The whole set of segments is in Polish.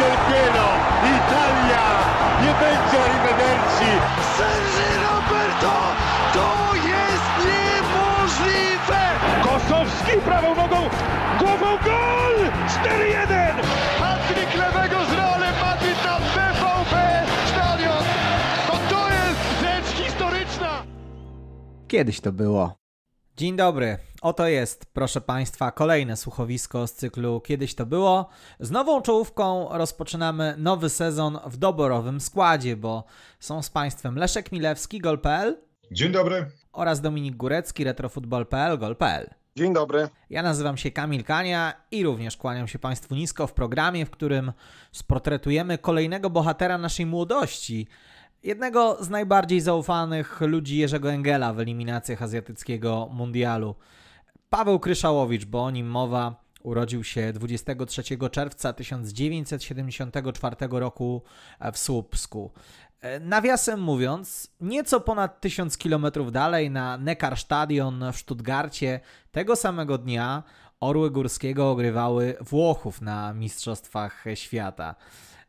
del cielo, Italia, nie będzie arrivederci. Sergi Roberto, to jest niemożliwe! Kosowski prawą nogą, głową gol! 4-1! Patryk lewego z rolem Madryt na BVB Stadion. To to jest rzecz historyczna! Kiedyś to było. Dzień dobry. Oto jest, proszę Państwa, kolejne słuchowisko z cyklu Kiedyś to było. Z nową czołówką rozpoczynamy nowy sezon w doborowym składzie, bo są z Państwem Leszek Milewski, gol.pl. Dzień dobry. Oraz Dominik Górecki, retrofutbol.pl, gol.pl. Dzień dobry. Ja nazywam się Kamil Kania i również kłaniam się Państwu nisko w programie, w którym sportretujemy kolejnego bohatera naszej młodości – jednego z najbardziej zaufanych ludzi Jerzego Engela w eliminacjach azjatyckiego mundialu. Paweł Kryszałowicz, bo o nim mowa, urodził się 23 czerwca 1974 roku w Słupsku. Nawiasem mówiąc, nieco ponad 1000 km dalej na Neckarstadion w Stuttgarcie tego samego dnia Orły Górskiego ogrywały Włochów na Mistrzostwach Świata.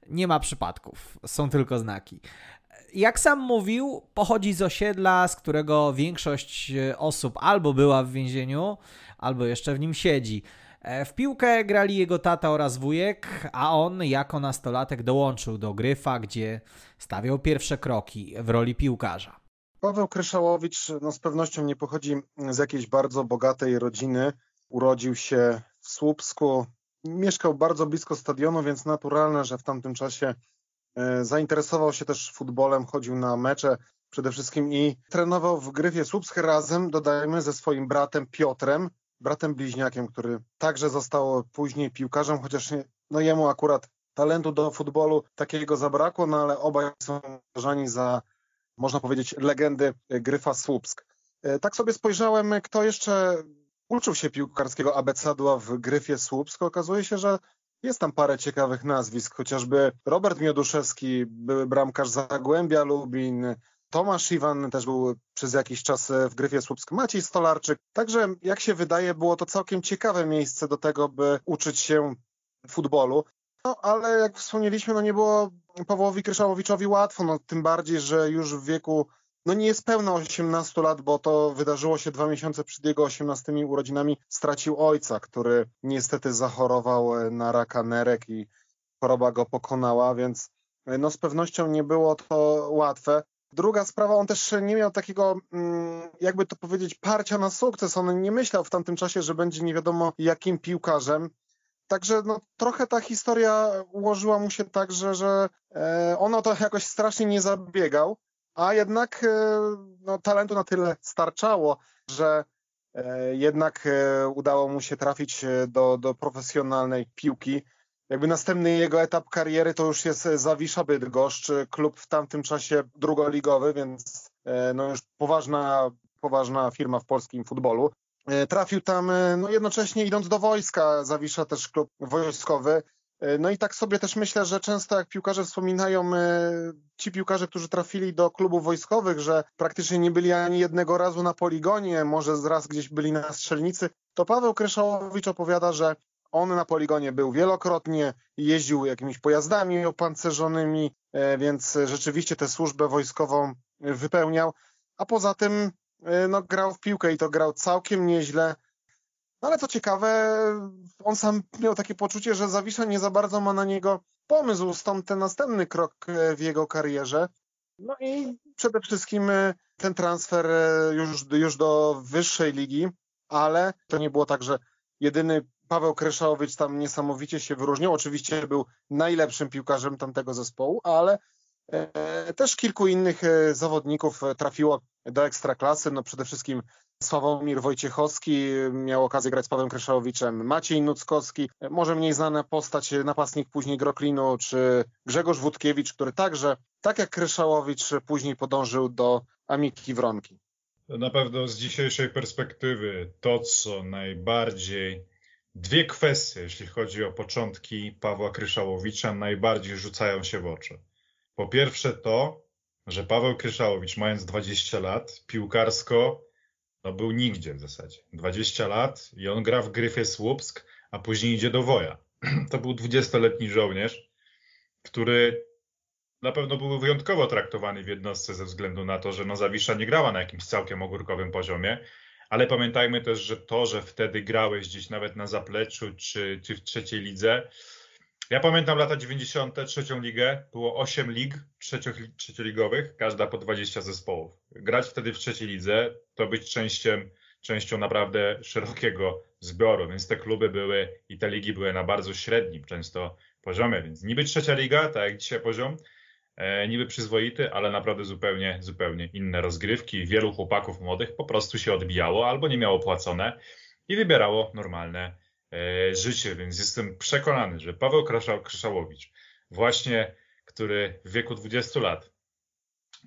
Nie ma przypadków, są tylko znaki jak sam mówił, pochodzi z osiedla, z którego większość e, osób albo była w więzieniu, albo jeszcze w nim siedzi. E, w piłkę grali jego tata oraz wujek, a on jako nastolatek dołączył do Gryfa, gdzie stawiał pierwsze kroki w roli piłkarza. Paweł Kryszałowicz no, z pewnością nie pochodzi z jakiejś bardzo bogatej rodziny. Urodził się w Słupsku, mieszkał bardzo blisko stadionu, więc naturalne, że w tamtym czasie E, zainteresował się też futbolem, chodził na mecze przede wszystkim i trenował w Gryfie Słupsk razem, dodajmy, ze swoim bratem Piotrem, bratem bliźniakiem, który także został później piłkarzem, chociaż no jemu akurat talentu do futbolu takiego zabrakło, no ale obaj są uważani za, można powiedzieć, legendy Gryfa Słupsk. E, tak sobie spojrzałem, kto jeszcze uczył się piłkarskiego abecadła w Gryfie Słupsk. Okazuje się, że jest tam parę ciekawych nazwisk, chociażby Robert Mioduszewski, były bramkarz Zagłębia Lubin, Tomasz Iwan też był przez jakiś czas e, w Gryfie Słupskim, Maciej Stolarczyk. Także jak się wydaje, było to całkiem ciekawe miejsce do tego, by uczyć się futbolu. No ale jak wspomnieliśmy, no nie było Pawłowi Kryszałowiczowi łatwo, no tym bardziej, że już w wieku no nie jest pełna 18 lat, bo to wydarzyło się dwa miesiące przed jego 18 urodzinami. Stracił ojca, który niestety zachorował e, na raka nerek i choroba go pokonała, więc e, no z pewnością nie było to łatwe. Druga sprawa, on też nie miał takiego, mm, jakby to powiedzieć, parcia na sukces. On nie myślał w tamtym czasie, że będzie nie wiadomo jakim piłkarzem. Także no, trochę ta historia ułożyła mu się tak, że, że e, on o to jakoś strasznie nie zabiegał a jednak e, no, talentu na tyle starczało, że e, jednak e, udało mu się trafić do, do profesjonalnej piłki. Jakby następny jego etap kariery to już jest Zawisza Bydgoszcz, klub w tamtym czasie drugoligowy, więc no już poważna, poważna firma w polskim futbolu. Trafił tam no jednocześnie idąc do wojska, Zawisza też klub wojskowy, E, no i tak sobie też myślę, że często jak piłkarze wspominają, e, ci piłkarze, którzy trafili do klubów wojskowych, że praktycznie nie byli ani jednego razu na poligonie, może raz gdzieś byli na strzelnicy, to Paweł Kryszałowicz opowiada, że on na poligonie był wielokrotnie, jeździł jakimiś pojazdami opancerzonymi, e, więc rzeczywiście tę służbę wojskową wypełniał. A poza tym no, grał w piłkę i to grał całkiem nieźle. No ale co ciekawe, on sam miał takie poczucie, że Zawisza nie za bardzo ma na niego pomysł, stąd ten następny krok e, w jego karierze. No i przede wszystkim e, ten transfer e, już, już do wyższej ligi, ale to nie było tak, że jedyny Paweł Kryszałowicz tam niesamowicie się wyróżnił. Oczywiście był najlepszym piłkarzem tamtego zespołu, ale też kilku innych zawodników trafiło do ekstraklasy. No przede wszystkim Sławomir Wojciechowski miał okazję grać z Pawłem Kryszałowiczem, Maciej Nuckowski, może mniej znana postać, napastnik później Groklinu, czy Grzegorz Wódkiewicz, który także, tak jak Kryszałowicz, później podążył do Amiki Wronki. Na pewno z dzisiejszej perspektywy to, co najbardziej dwie kwestie, jeśli chodzi o początki Pawła Kryszałowicza, najbardziej rzucają się w oczy. Po pierwsze to, że Paweł Kryszałowicz, mając 20 lat, piłkarsko no był nigdzie w zasadzie. 20 lat i on gra w Gryfie Słupsk, a później idzie do Woja. To był 20-letni żołnierz, który na pewno był wyjątkowo traktowany w jednostce ze względu na to, że no Zawisza nie grała na jakimś całkiem ogórkowym poziomie, ale pamiętajmy też, że to, że wtedy grałeś gdzieś nawet na zapleczu czy, czy w trzeciej lidze, ja pamiętam lata 90. trzecią ligę, było 8 lig trzecioligowych, każda po 20 zespołów. Grać wtedy w trzeciej lidze to być częścią, częścią naprawdę szerokiego zbioru, więc te kluby były i te ligi były na bardzo średnim często poziomie, więc niby trzecia liga, tak jak dzisiaj poziom, e, niby przyzwoity, ale naprawdę zupełnie, zupełnie inne rozgrywki. Wielu chłopaków młodych po prostu się odbijało albo nie miało płacone i wybierało normalne E, życie, więc jestem przekonany, że Paweł Kraszałowicz, właśnie który w wieku 20 lat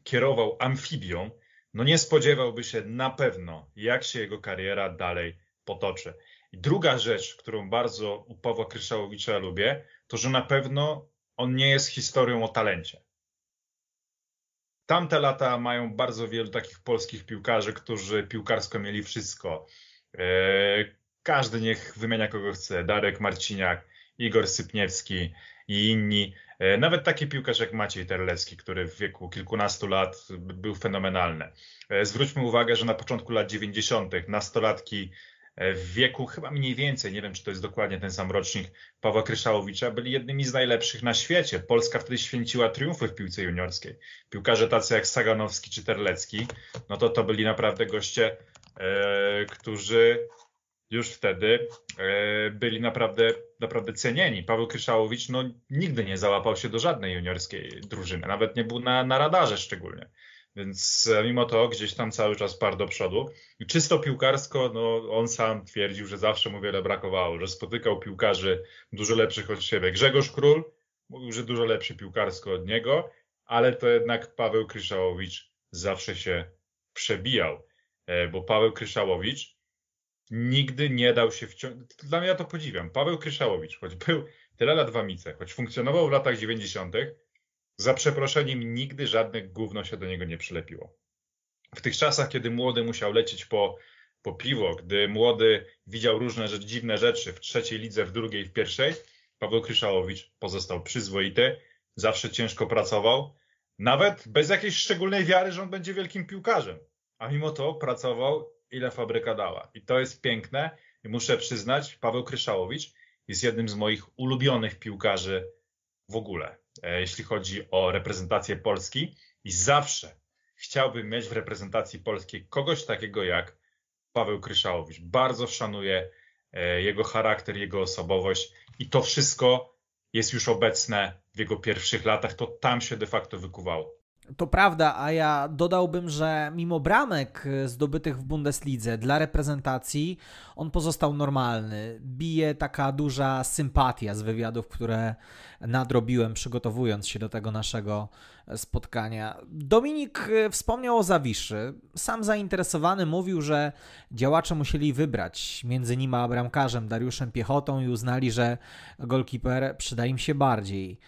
kierował amfibią, no nie spodziewałby się na pewno, jak się jego kariera dalej potoczy. I druga rzecz, którą bardzo u Pawła Kryszałowicza lubię, to że na pewno on nie jest historią o talencie. Tamte lata mają bardzo wielu takich polskich piłkarzy, którzy piłkarsko mieli wszystko. Yy, każdy niech wymienia kogo chce. Darek Marciniak, Igor Sypniewski i inni. E, nawet taki piłkarz jak Maciej Terlecki, który w wieku kilkunastu lat był fenomenalny. E, zwróćmy uwagę, że na początku lat 90. nastolatki e, w wieku chyba mniej więcej, nie wiem czy to jest dokładnie ten sam rocznik Pawła Kryszałowicza, byli jednymi z najlepszych na świecie. Polska wtedy święciła triumfy w piłce juniorskiej. Piłkarze tacy jak Saganowski czy Terlecki, no to to byli naprawdę goście, e, którzy już wtedy e, byli naprawdę, naprawdę cenieni. Paweł Kryszałowicz no, nigdy nie załapał się do żadnej juniorskiej drużyny, nawet nie był na, na radarze szczególnie. Więc e, mimo to gdzieś tam cały czas par do przodu. I czysto piłkarsko, no on sam twierdził, że zawsze mu wiele brakowało, że spotykał piłkarzy dużo lepszych od siebie. Grzegorz Król mówił, że dużo lepszy piłkarsko od niego, ale to jednak Paweł Kryszałowicz zawsze się przebijał, e, bo Paweł Kryszałowicz nigdy nie dał się wciągnąć. Dla mnie ja to podziwiam. Paweł Kryszałowicz, choć był tyle lat w Amice, choć funkcjonował w latach 90., za przeproszeniem nigdy żadne gówno się do niego nie przylepiło. W tych czasach, kiedy młody musiał lecieć po, po piwo, gdy młody widział różne dziwne rzeczy w trzeciej lidze, w drugiej, w pierwszej, Paweł Kryszałowicz pozostał przyzwoity, zawsze ciężko pracował, nawet bez jakiejś szczególnej wiary, że on będzie wielkim piłkarzem. A mimo to pracował ile fabryka dała. I to jest piękne. I muszę przyznać, Paweł Kryszałowicz jest jednym z moich ulubionych piłkarzy w ogóle, e, jeśli chodzi o reprezentację Polski. I zawsze chciałbym mieć w reprezentacji polskiej kogoś takiego jak Paweł Kryszałowicz. Bardzo szanuję e, jego charakter, jego osobowość i to wszystko jest już obecne w jego pierwszych latach. To tam się de facto wykuwało. To prawda, a ja dodałbym, że mimo bramek y, zdobytych w Bundeslidze dla reprezentacji, on pozostał normalny. Bije taka duża sympatia z wywiadów, które nadrobiłem przygotowując się do tego naszego e, spotkania. Dominik y, wspomniał o Zawiszy. Sam zainteresowany mówił, że działacze musieli wybrać między nim a bramkarzem Dariuszem Piechotą i uznali, że golkiper przyda im się bardziej.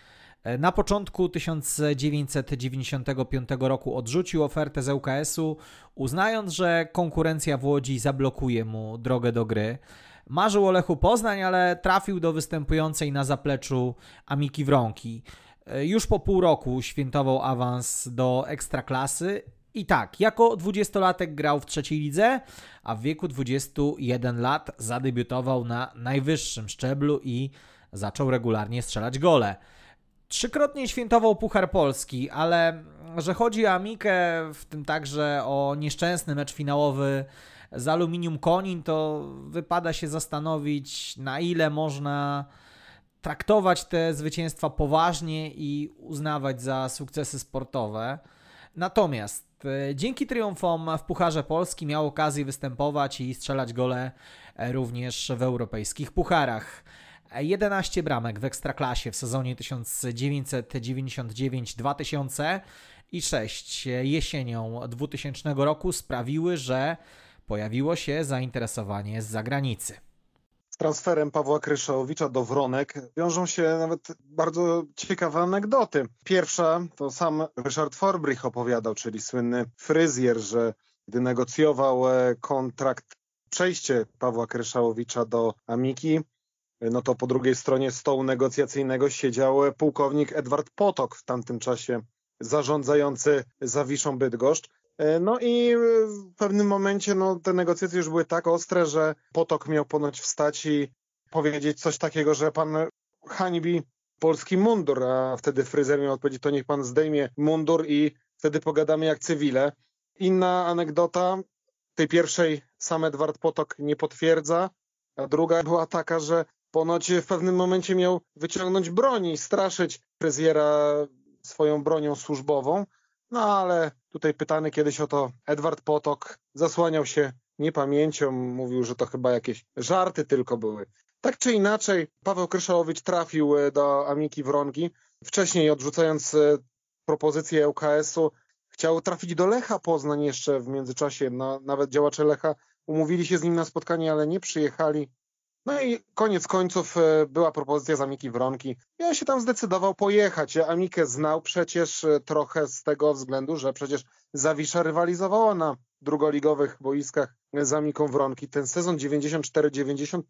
E, na początku 1995 roku odrzucił ofertę z ŁKS-u, uznając, że konkurencja w Łodzi zablokuje mu drogę do gry. Marzył o Lechu Poznań, ale trafił do występującej na zapleczu Amiki Wronki. E, już po pół roku świętował awans do ekstraklasy i tak, jako dwudziestolatek grał w trzeciej lidze, a w wieku 21 lat zadebiutował na najwyższym szczeblu i zaczął regularnie strzelać gole. Trzykrotnie świętował Puchar Polski, ale że chodzi o Amikę, w tym także o nieszczęsny mecz finałowy z Aluminium Konin, to wypada się zastanowić, na ile można traktować te zwycięstwa poważnie i uznawać za sukcesy sportowe. Natomiast e, dzięki triumfom w Pucharze Polski miał okazję występować i strzelać gole e, również w europejskich pucharach. 11 bramek w Ekstraklasie w sezonie 1999-2000 i 6 jesienią 2000 roku sprawiły, że pojawiło się zainteresowanie z zagranicy. Z transferem Pawła Kryszowicza do Wronek wiążą się nawet bardzo ciekawe anegdoty. Pierwsza to sam Ryszard Forbrich opowiadał, czyli słynny fryzjer, że gdy negocjował e, kontrakt przejście Pawła Kryszałowicza do Amiki, E, no to po drugiej stronie stołu negocjacyjnego siedział e, pułkownik Edward Potok, w tamtym czasie zarządzający Zawiszą Bydgoszcz. E, no i w pewnym momencie no, te negocjacje już były tak ostre, że Potok miał ponoć wstać i powiedzieć coś takiego, że pan hańbi polski mundur, a wtedy fryzer miał odpowiedzieć, to niech pan zdejmie mundur i wtedy pogadamy jak cywile. Inna anegdota, tej pierwszej sam Edward Potok nie potwierdza, a druga była taka, że Ponoć w pewnym momencie miał wyciągnąć broń i straszyć fryzjera swoją bronią służbową. No ale tutaj pytany kiedyś o to Edward Potok zasłaniał się niepamięcią, mówił, że to chyba jakieś żarty tylko były. Tak czy inaczej, Paweł Kryszałowicz trafił e, do Amiki Wrongi. Wcześniej odrzucając e, propozycję ŁKS-u, chciał trafić do Lecha Poznań jeszcze w międzyczasie. No, nawet działacze Lecha umówili się z nim na spotkanie, ale nie przyjechali. No i koniec końców e, była propozycja z Amiki Wronki. Ja się tam zdecydował pojechać. Ja Amikę znał przecież e, trochę z tego względu, że przecież Zawisza rywalizowała na drugoligowych boiskach e, z Amiką Wronki. Ten sezon 94-95,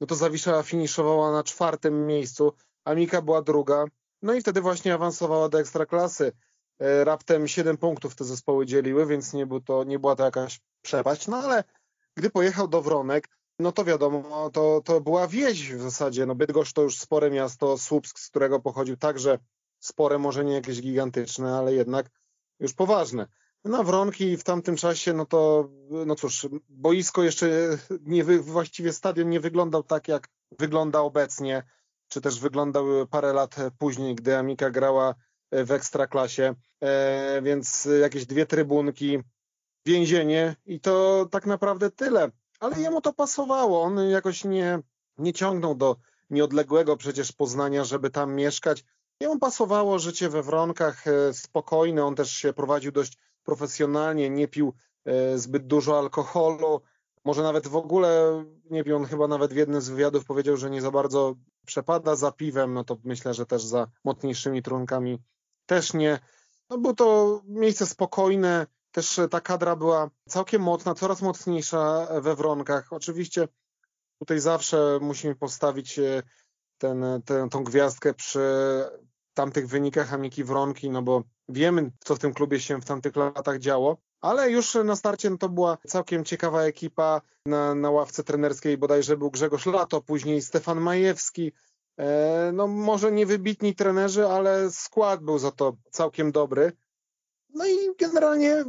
no to Zawisza finiszowała na czwartym miejscu, Amika była druga. No i wtedy właśnie awansowała do ekstraklasy. Raptem 7 punktów te zespoły dzieliły, więc nie, był to, nie była to jakaś przepaść. No ale gdy pojechał do Wronek, no to wiadomo, to, to była wieś w zasadzie. No Bydgoszcz to już spore miasto, Słupsk, z którego pochodził także spore, może nie jakieś gigantyczne, ale jednak już poważne. Na Wronki w tamtym czasie, no to, no cóż, boisko jeszcze, nie właściwie stadion nie wyglądał tak, jak wygląda obecnie, czy też wyglądał parę lat później, gdy Amika grała w Ekstraklasie, e, więc jakieś dwie trybunki, więzienie i to tak naprawdę tyle ale jemu to pasowało. On jakoś nie, nie ciągnął do nieodległego przecież Poznania, żeby tam mieszkać. Jemu pasowało życie we Wronkach, e, spokojne. On też się prowadził dość profesjonalnie, nie pił e, zbyt dużo alkoholu. Może nawet w ogóle, nie wiem, on chyba nawet w jednym z wywiadów powiedział, że nie za bardzo przepada za piwem, no to myślę, że też za mocniejszymi trunkami też nie. No było to miejsce spokojne, też e, ta kadra była całkiem mocna, coraz mocniejsza e, we Wronkach. Oczywiście tutaj zawsze musimy postawić e, ten, ten, tą gwiazdkę przy tamtych wynikach Amiki Wronki, no bo wiemy, co w tym klubie się w tamtych latach działo. Ale już na starcie no to była całkiem ciekawa ekipa. Na, na ławce trenerskiej bodajże był Grzegorz Lato, później Stefan Majewski. E, no może nie wybitni trenerzy, ale skład był za to całkiem dobry. No i generalnie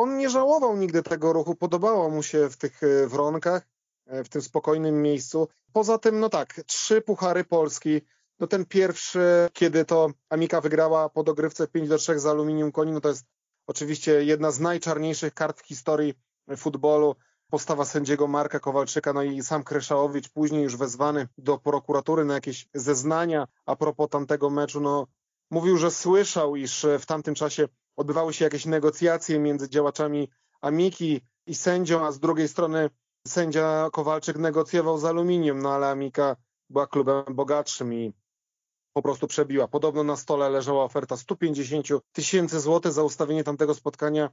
on nie żałował nigdy tego ruchu, podobało mu się w tych e, wronkach, e, w tym spokojnym miejscu. Poza tym, no tak, trzy puchary Polski. No ten pierwszy, kiedy to Amika wygrała po dogrywce 5 do 3 z Aluminium koni. no to jest oczywiście jedna z najczarniejszych kart w historii futbolu. Postawa sędziego Marka Kowalczyka, no i sam Kreszałowicz, później już wezwany do prokuratury na jakieś zeznania a propos tamtego meczu, no mówił, że słyszał, iż e, w tamtym czasie odbywały się jakieś negocjacje między działaczami Amiki i sędzią, a z drugiej strony sędzia Kowalczyk negocjował z Aluminium, no ale Amika była klubem bogatszym i po prostu przebiła. Podobno na stole leżała oferta 150 tysięcy złotych za ustawienie tamtego spotkania.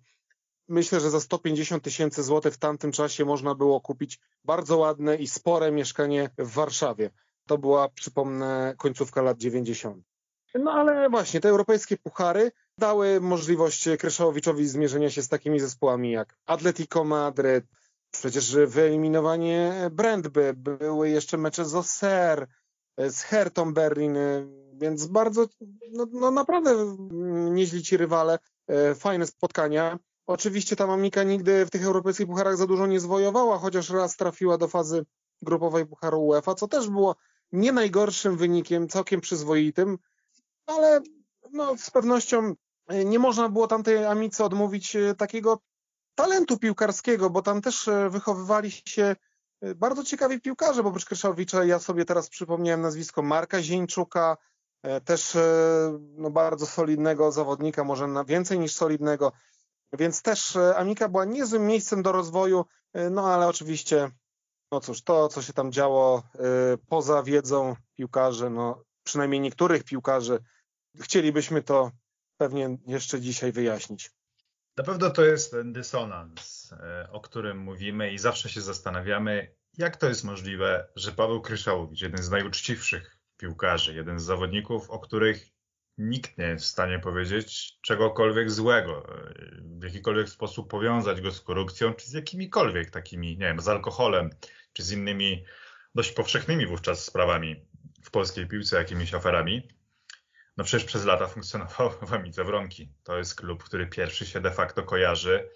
Myślę, że za 150 tysięcy złotych w tamtym czasie można było kupić bardzo ładne i spore mieszkanie w Warszawie. To była, przypomnę, końcówka lat 90. No ale właśnie, te europejskie puchary dały możliwość Kryszałowiczowi zmierzenia się z takimi zespołami jak Atletico Madryt, przecież wyeliminowanie Brandby, były jeszcze mecze z Oser, z Hertą Berlin, więc bardzo, no, no naprawdę nieźli ci rywale, e, fajne spotkania. Oczywiście ta mamika nigdy w tych europejskich pucharach za dużo nie zwojowała, chociaż raz trafiła do fazy grupowej pucharu UEFA, co też było nie najgorszym wynikiem, całkiem przyzwoitym ale no, z pewnością e, nie można było tamtej Amicy odmówić e, takiego talentu piłkarskiego, bo tam też e, wychowywali się bardzo ciekawi piłkarze, bo oprócz Kryszowicza ja sobie teraz przypomniałem nazwisko Marka Zieńczuka, też no, bardzo solidnego zawodnika, może więcej niż solidnego, więc też Amika była niezłym miejscem do rozwoju, no ale oczywiście, no cóż, to co się tam działo poza wiedzą piłkarzy, no przynajmniej niektórych piłkarzy, chcielibyśmy to pewnie jeszcze dzisiaj wyjaśnić. Na pewno to jest ten dysonans, e, o którym mówimy i zawsze się zastanawiamy, jak to jest możliwe, że Paweł Kryszałowicz, jeden z najuczciwszych piłkarzy, jeden z zawodników, o których nikt nie jest w stanie powiedzieć czegokolwiek złego, e, w jakikolwiek sposób powiązać go z korupcją, czy z jakimikolwiek takimi, nie wiem, z alkoholem, czy z innymi dość powszechnymi wówczas sprawami w polskiej piłce, jakimiś aferami no przecież przez lata funkcjonował w Amidze Wronki. To jest klub, który pierwszy się de facto kojarzy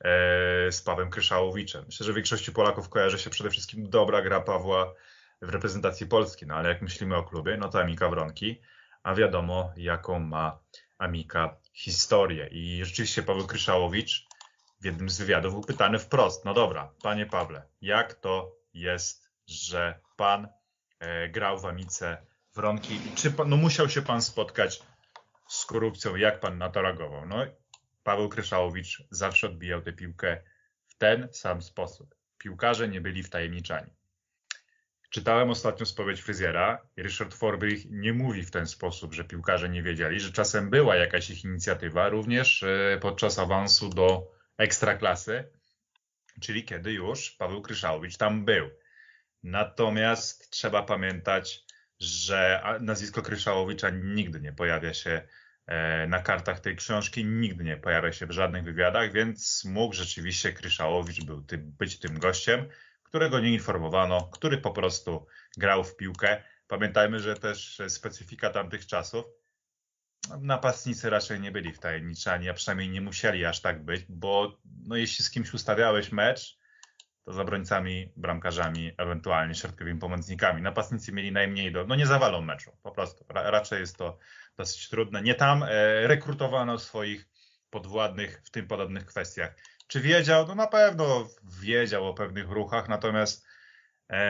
e, z Pawłem Kryszałowiczem. Myślę, że większości Polaków kojarzy się przede wszystkim dobra gra Pawła w reprezentacji Polski, no ale jak myślimy o klubie, no to Amika Wronki, a wiadomo jaką ma Amika historię. I rzeczywiście Paweł Kryszałowicz w jednym z wywiadów był pytany wprost, no dobra, panie Pawle, jak to jest, że pan e, grał w Amice Wronki, czy pan, no musiał się pan spotkać z korupcją, jak pan na to reagował? No, Paweł Kryszałowicz zawsze odbijał tę piłkę w ten sam sposób. Piłkarze nie byli wtajemniczani. Czytałem ostatnią spowiedź fryzjera. Richard Forbich nie mówi w ten sposób, że piłkarze nie wiedzieli, że czasem była jakaś ich inicjatywa, również e, podczas awansu do ekstraklasy, czyli kiedy już Paweł Kryszałowicz tam był. Natomiast trzeba pamiętać, że nazwisko Kryszałowicza nigdy nie pojawia się e, na kartach tej książki, nigdy nie pojawia się w żadnych wywiadach, więc mógł rzeczywiście Kryszałowicz był ty, być tym gościem, którego nie informowano, który po prostu grał w piłkę. Pamiętajmy, że też specyfika tamtych czasów. Napastnicy raczej nie byli wtajemniczani, a przynajmniej nie musieli aż tak być, bo no, jeśli z kimś ustawiałeś mecz, to z obrońcami, bramkarzami, ewentualnie środkowymi pomocnikami. Napastnicy mieli najmniej do. No nie zawalą meczu, po prostu. Ra, raczej jest to dosyć trudne. Nie tam e, rekrutowano swoich podwładnych w tym podobnych kwestiach. Czy wiedział? No na pewno wiedział o pewnych ruchach, natomiast e,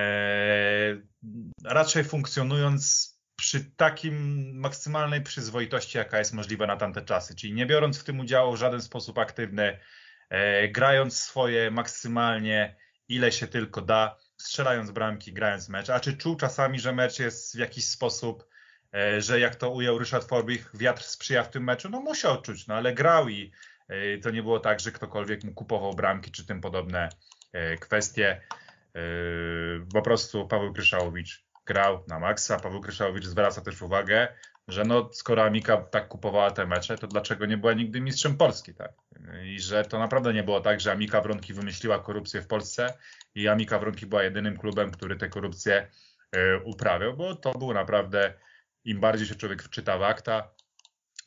raczej funkcjonując przy takim maksymalnej przyzwoitości, jaka jest możliwa na tamte czasy, czyli nie biorąc w tym udziału w żaden sposób aktywny, e, grając swoje maksymalnie ile się tylko da, strzelając bramki, grając mecz, a czy czuł czasami, że mecz jest w jakiś sposób, e, że jak to ujął Ryszard Forbich, wiatr sprzyja w tym meczu? No musiał czuć, no ale grał i e, to nie było tak, że ktokolwiek mu kupował bramki czy tym podobne e, kwestie. Po prostu Paweł Kryszałowicz grał na maksa. Paweł Kryszałowicz zwraca też uwagę, że no, skoro Amika tak kupowała te mecze, to dlaczego nie była nigdy mistrzem Polski, tak? I że to naprawdę nie było tak, że Amika Wronki wymyśliła korupcję w Polsce i Amika Wronki była jedynym klubem, który tę korupcję y, e, uprawiał, bo to był naprawdę, im bardziej się człowiek wczyta w akta,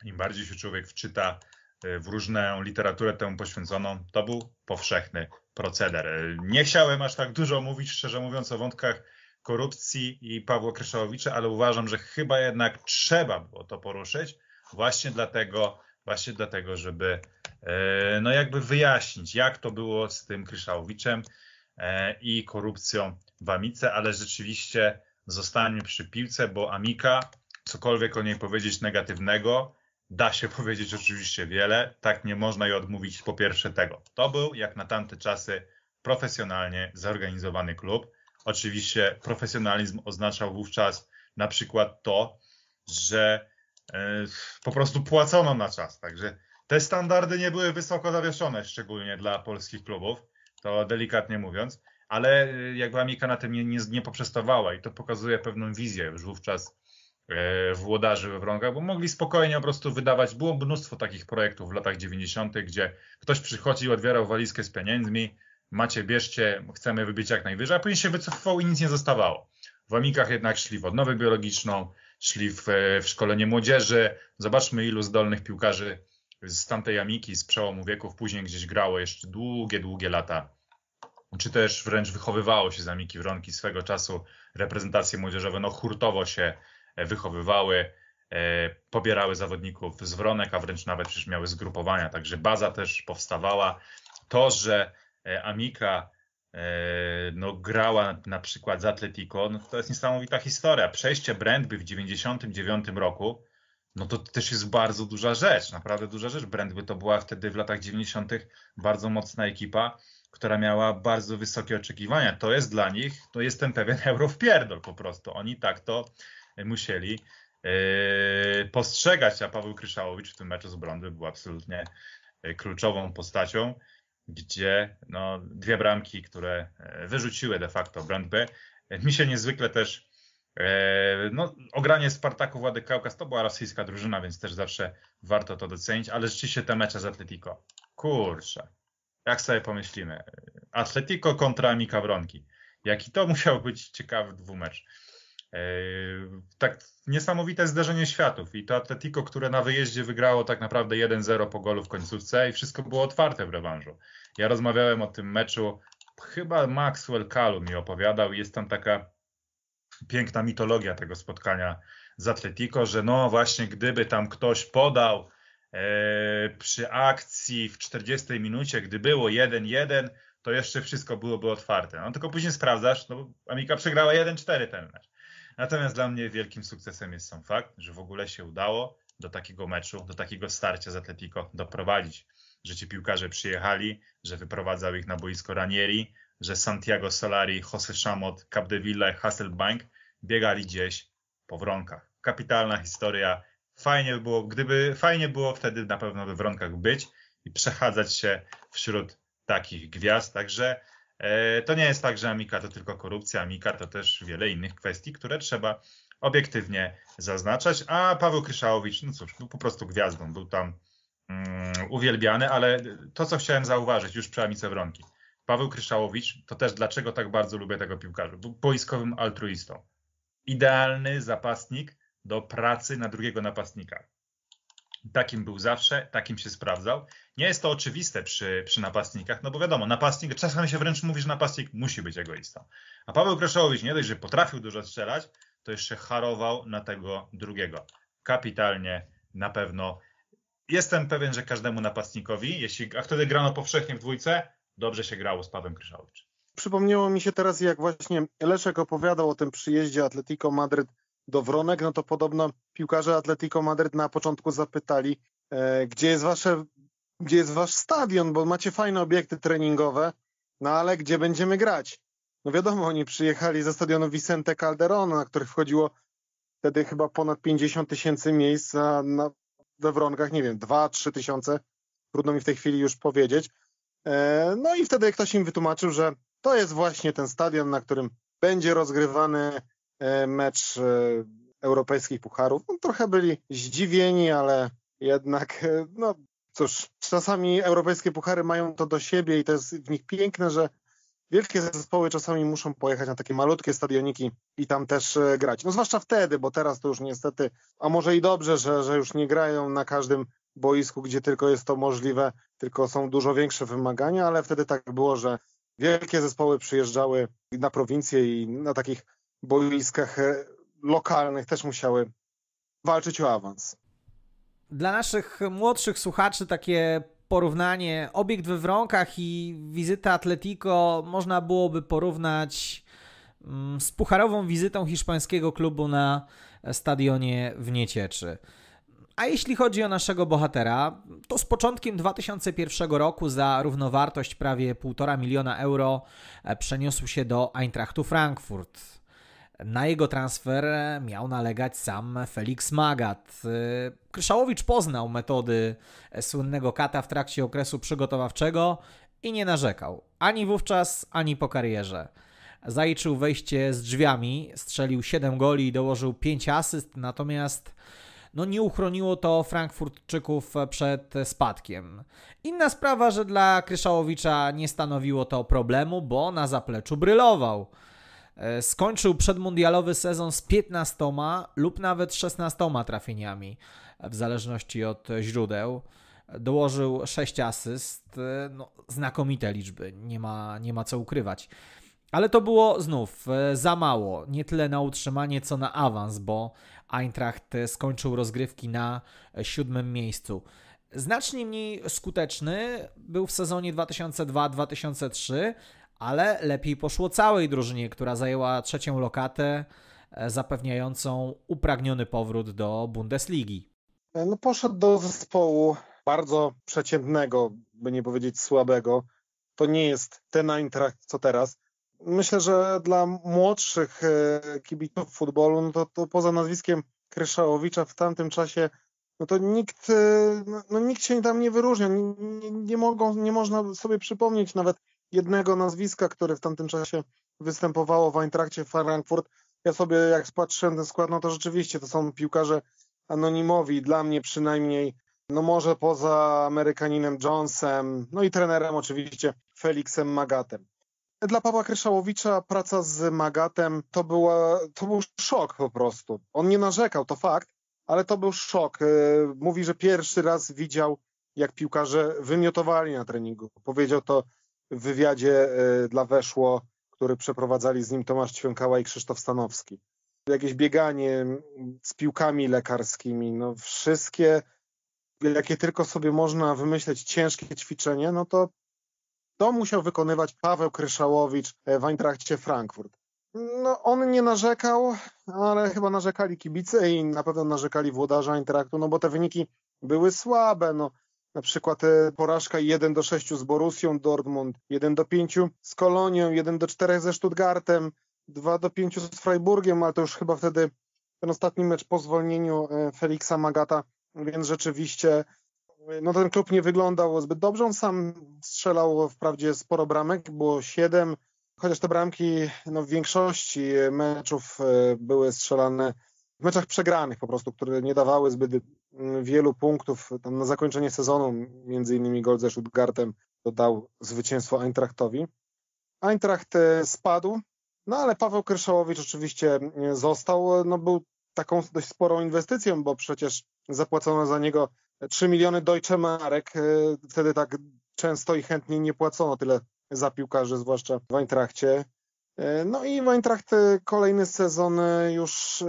im bardziej się człowiek wczyta e, w różną literaturę temu poświęconą, to był powszechny proceder. E, nie chciałem aż tak dużo mówić, szczerze mówiąc, o wątkach korupcji i Pawła Kryszałowicza, ale uważam, że chyba jednak trzeba było to poruszyć właśnie dlatego, właśnie dlatego, żeby e, no jakby wyjaśnić, jak to było z tym Kryszałowiczem e, i korupcją w Amice, ale rzeczywiście zostańmy przy piłce, bo Amika, cokolwiek o niej powiedzieć negatywnego, da się powiedzieć oczywiście wiele, tak nie można jej odmówić po pierwsze tego. To był jak na tamte czasy profesjonalnie zorganizowany klub, Oczywiście profesjonalizm oznaczał wówczas na przykład to, że e, po prostu płacono na czas. Także te standardy nie były wysoko zawieszone, szczególnie dla polskich klubów, to delikatnie mówiąc, ale e, jakby Amika na tym nie, nie, nie poprzestawała i to pokazuje pewną wizję już wówczas e, włodarzy we Wrągach, bo mogli spokojnie po prostu wydawać. Było mnóstwo takich projektów w latach 90., gdzie ktoś przychodził, odbierał walizkę z pieniędzmi, macie, bierzcie, chcemy wybić jak najwyżej, a później się wycofywał i nic nie zostawało. W amikach jednak szli w odnowę biologiczną, szli w, w szkolenie młodzieży. Zobaczmy, ilu zdolnych piłkarzy z tamtej amiki, z przełomu wieków, później gdzieś grało jeszcze długie, długie lata. Czy też wręcz wychowywało się z amiki wronki swego czasu reprezentacje młodzieżowe, no hurtowo się e, wychowywały, e, pobierały zawodników z wronek, a wręcz nawet przecież miały zgrupowania, także baza też powstawała. To, że E, Amika e, no, grała na przykład z Atletico, no, to jest niesamowita historia. Przejście Brentby w 99 roku, no to też jest bardzo duża rzecz, naprawdę duża rzecz. Brentby to była wtedy w latach 90. bardzo mocna ekipa, która miała bardzo wysokie oczekiwania. To jest dla nich, no jestem pewien, euro w pierdol po prostu. Oni tak to musieli yy, postrzegać, a Paweł Kryszałowicz w tym meczu z Brądy był absolutnie kluczową postacią gdzie no, dwie bramki, które e, wyrzuciły de facto Brandby. Mi się niezwykle też e, no, ogranie Spartaku Władek Kaukaz to była rosyjska drużyna, więc też zawsze warto to docenić, ale rzeczywiście te mecze z Atletico. Kurczę, jak sobie pomyślimy. Atletico kontra Mika Wronki. Jaki to musiał być ciekawy dwumecz. E, tak niesamowite zderzenie światów i to Atletico, które na wyjeździe wygrało tak naprawdę 1-0 po golu w końcówce i wszystko było otwarte w rewanżu. Ja rozmawiałem o tym meczu, chyba Maxwell Kalu mi opowiadał jest tam taka piękna mitologia tego spotkania z Atletico, że no właśnie gdyby tam ktoś podał e, przy akcji w 40 minucie, gdy było 1-1, to jeszcze wszystko byłoby otwarte. No tylko później sprawdzasz, no Amika przegrała 1-4 ten mecz. Natomiast dla mnie wielkim sukcesem jest sam fakt, że w ogóle się udało do takiego meczu, do takiego starcia z Atletico doprowadzić. Że ci piłkarze przyjechali, że wyprowadzał ich na boisko Ranieri, że Santiago Solari, Jose Szamot, Capdeville, Hasselbank biegali gdzieś po wronkach. Kapitalna historia. Fajnie było, gdyby fajnie było wtedy na pewno we wronkach być i przechadzać się wśród takich gwiazd. Także E, to nie jest tak, że Amika to tylko korupcja, Amika to też wiele innych kwestii, które trzeba obiektywnie zaznaczać. A Paweł Kryszałowicz, no cóż, był po prostu gwiazdą, był tam mm, uwielbiany, ale to, co chciałem zauważyć już przy Amice Wronki. Paweł Kryszałowicz, to też dlaczego tak bardzo lubię tego piłkarza, był boiskowym altruistą. Idealny zapasnik do pracy na drugiego napastnika. Takim był zawsze, takim się sprawdzał nie jest to oczywiste przy, przy napastnikach, no bo wiadomo, napastnik, czasami się wręcz mówi, że napastnik musi być egoistą. A Paweł Kraszowicz nie dość, że potrafił dużo strzelać, to jeszcze harował na tego drugiego. Kapitalnie, na pewno. Jestem pewien, że każdemu napastnikowi, jeśli, a wtedy grano powszechnie w dwójce, dobrze się grało z Pawłem Kryszałowiczem. Przypomniało mi się teraz, jak właśnie Leszek opowiadał o tym przyjeździe Atletico Madryt do Wronek, no to podobno piłkarze Atletico Madryt na początku zapytali, e, gdzie jest wasze gdzie jest wasz stadion, bo macie fajne obiekty treningowe, no ale gdzie będziemy grać? No wiadomo, oni przyjechali ze stadionu Vicente Calderona, na których wchodziło wtedy chyba ponad 50 tysięcy miejsc, a na, we Wronkach, nie wiem, 2-3 tysiące, trudno mi w tej chwili już powiedzieć. E, no i wtedy ktoś im wytłumaczył, że to jest właśnie ten stadion, na którym będzie rozgrywany e, mecz e, europejskich pucharów. No, trochę byli zdziwieni, ale jednak e, no, cóż, czasami europejskie puchary mają to do siebie i to jest w nich piękne, że wielkie zespoły czasami muszą pojechać na takie malutkie stadioniki i tam też e, grać. No zwłaszcza wtedy, bo teraz to już niestety, a może i dobrze, że, że już nie grają na każdym boisku, gdzie tylko jest to możliwe, tylko są dużo większe wymagania, ale wtedy tak było, że wielkie zespoły przyjeżdżały na prowincję i na takich boiskach e, lokalnych też musiały walczyć o awans. Dla naszych młodszych słuchaczy takie porównanie obiekt we Wronkach i wizyta Atletico można byłoby porównać mm, z pucharową wizytą hiszpańskiego klubu na stadionie w Niecieczy. A jeśli chodzi o naszego bohatera, to z początkiem 2001 roku za równowartość prawie 1,5 miliona euro e, przeniósł się do Eintrachtu Frankfurt. Na jego transfer miał nalegać sam Felix Magat. Y, Kryszałowicz poznał metody słynnego kata w trakcie okresu przygotowawczego i nie narzekał. Ani wówczas, ani po karierze. Zajczył wejście z drzwiami, strzelił 7 goli i dołożył 5 asyst, natomiast no nie uchroniło to Frankfurtczyków przed spadkiem. Inna sprawa, że dla Kryszałowicza nie stanowiło to problemu, bo na zapleczu brylował – E, skończył przedmundialowy sezon z 15 lub nawet 16 trafieniami, w zależności od źródeł. Dołożył 6 asyst, e, no, znakomite liczby, nie ma, nie ma co ukrywać. Ale to było znów e, za mało, nie tyle na utrzymanie, co na awans, bo Eintracht skończył rozgrywki na siódmym miejscu. Znacznie mniej skuteczny był w sezonie 2002-2003, ale lepiej poszło całej drużynie, która zajęła trzecią lokatę e, zapewniającą upragniony powrót do Bundesligi. E, no poszedł do zespołu bardzo przeciętnego, by nie powiedzieć słabego. To nie jest ten Eintracht, co teraz. Myślę, że dla młodszych e, kibiców futbolu, no to, to poza nazwiskiem Kryszałowicza w tamtym czasie, no to nikt, no, no, nikt się tam nie wyróżnia. Nie, nie, nie, mogą, nie można sobie przypomnieć nawet jednego nazwiska, które w tamtym czasie występowało w Eintrakcie Frankfurt. Ja sobie jak spatrzyłem ten skład, no to rzeczywiście to są piłkarze anonimowi, dla mnie przynajmniej, no może poza Amerykaninem Jonesem, no i trenerem oczywiście Felixem Magatem. Dla Pawła Kryszałowicza praca z Magatem to, była, to był szok po prostu. On nie narzekał, to fakt, ale to był szok. E, mówi, że pierwszy raz widział, jak piłkarze wymiotowali na treningu. Powiedział to w wywiadzie e, dla Weszło, który przeprowadzali z nim Tomasz Ćwiąkała i Krzysztof Stanowski. Jakieś bieganie z piłkami lekarskimi, no wszystkie, jakie tylko sobie można wymyśleć, ciężkie ćwiczenia, no to to musiał wykonywać Paweł Kryszałowicz e, w Eintrachcie Frankfurt. No, on nie narzekał, ale chyba narzekali kibice i na pewno narzekali włodarza Interaktu, no bo te wyniki były słabe. No na przykład e, porażka 1 do 6 z Borusją Dortmund, 1 do 5 z Kolonią, 1 do 4 ze Stuttgartem, 2 do 5 z Freiburgiem, ale to już chyba wtedy ten ostatni mecz po zwolnieniu e, Feliksa Magata, więc rzeczywiście e, no ten klub nie wyglądał zbyt dobrze. On sam strzelał wprawdzie sporo bramek, było 7, chociaż te bramki no, w większości meczów były strzelane w meczach przegranych po prostu, które nie dawały zbyt Y, wielu punktów. Tam na zakończenie sezonu między innymi gol ze Stuttgartem dodał zwycięstwo Eintrachtowi. Eintracht y, spadł, no ale Paweł Kryszałowicz oczywiście y, został. No był taką dość sporą inwestycją, bo przecież zapłacono za niego 3 miliony Deutsche Marek. Wtedy tak często i chętnie nie płacono tyle za piłkarzy, zwłaszcza w Eintrachcie. No i Eintracht kolejny sezon już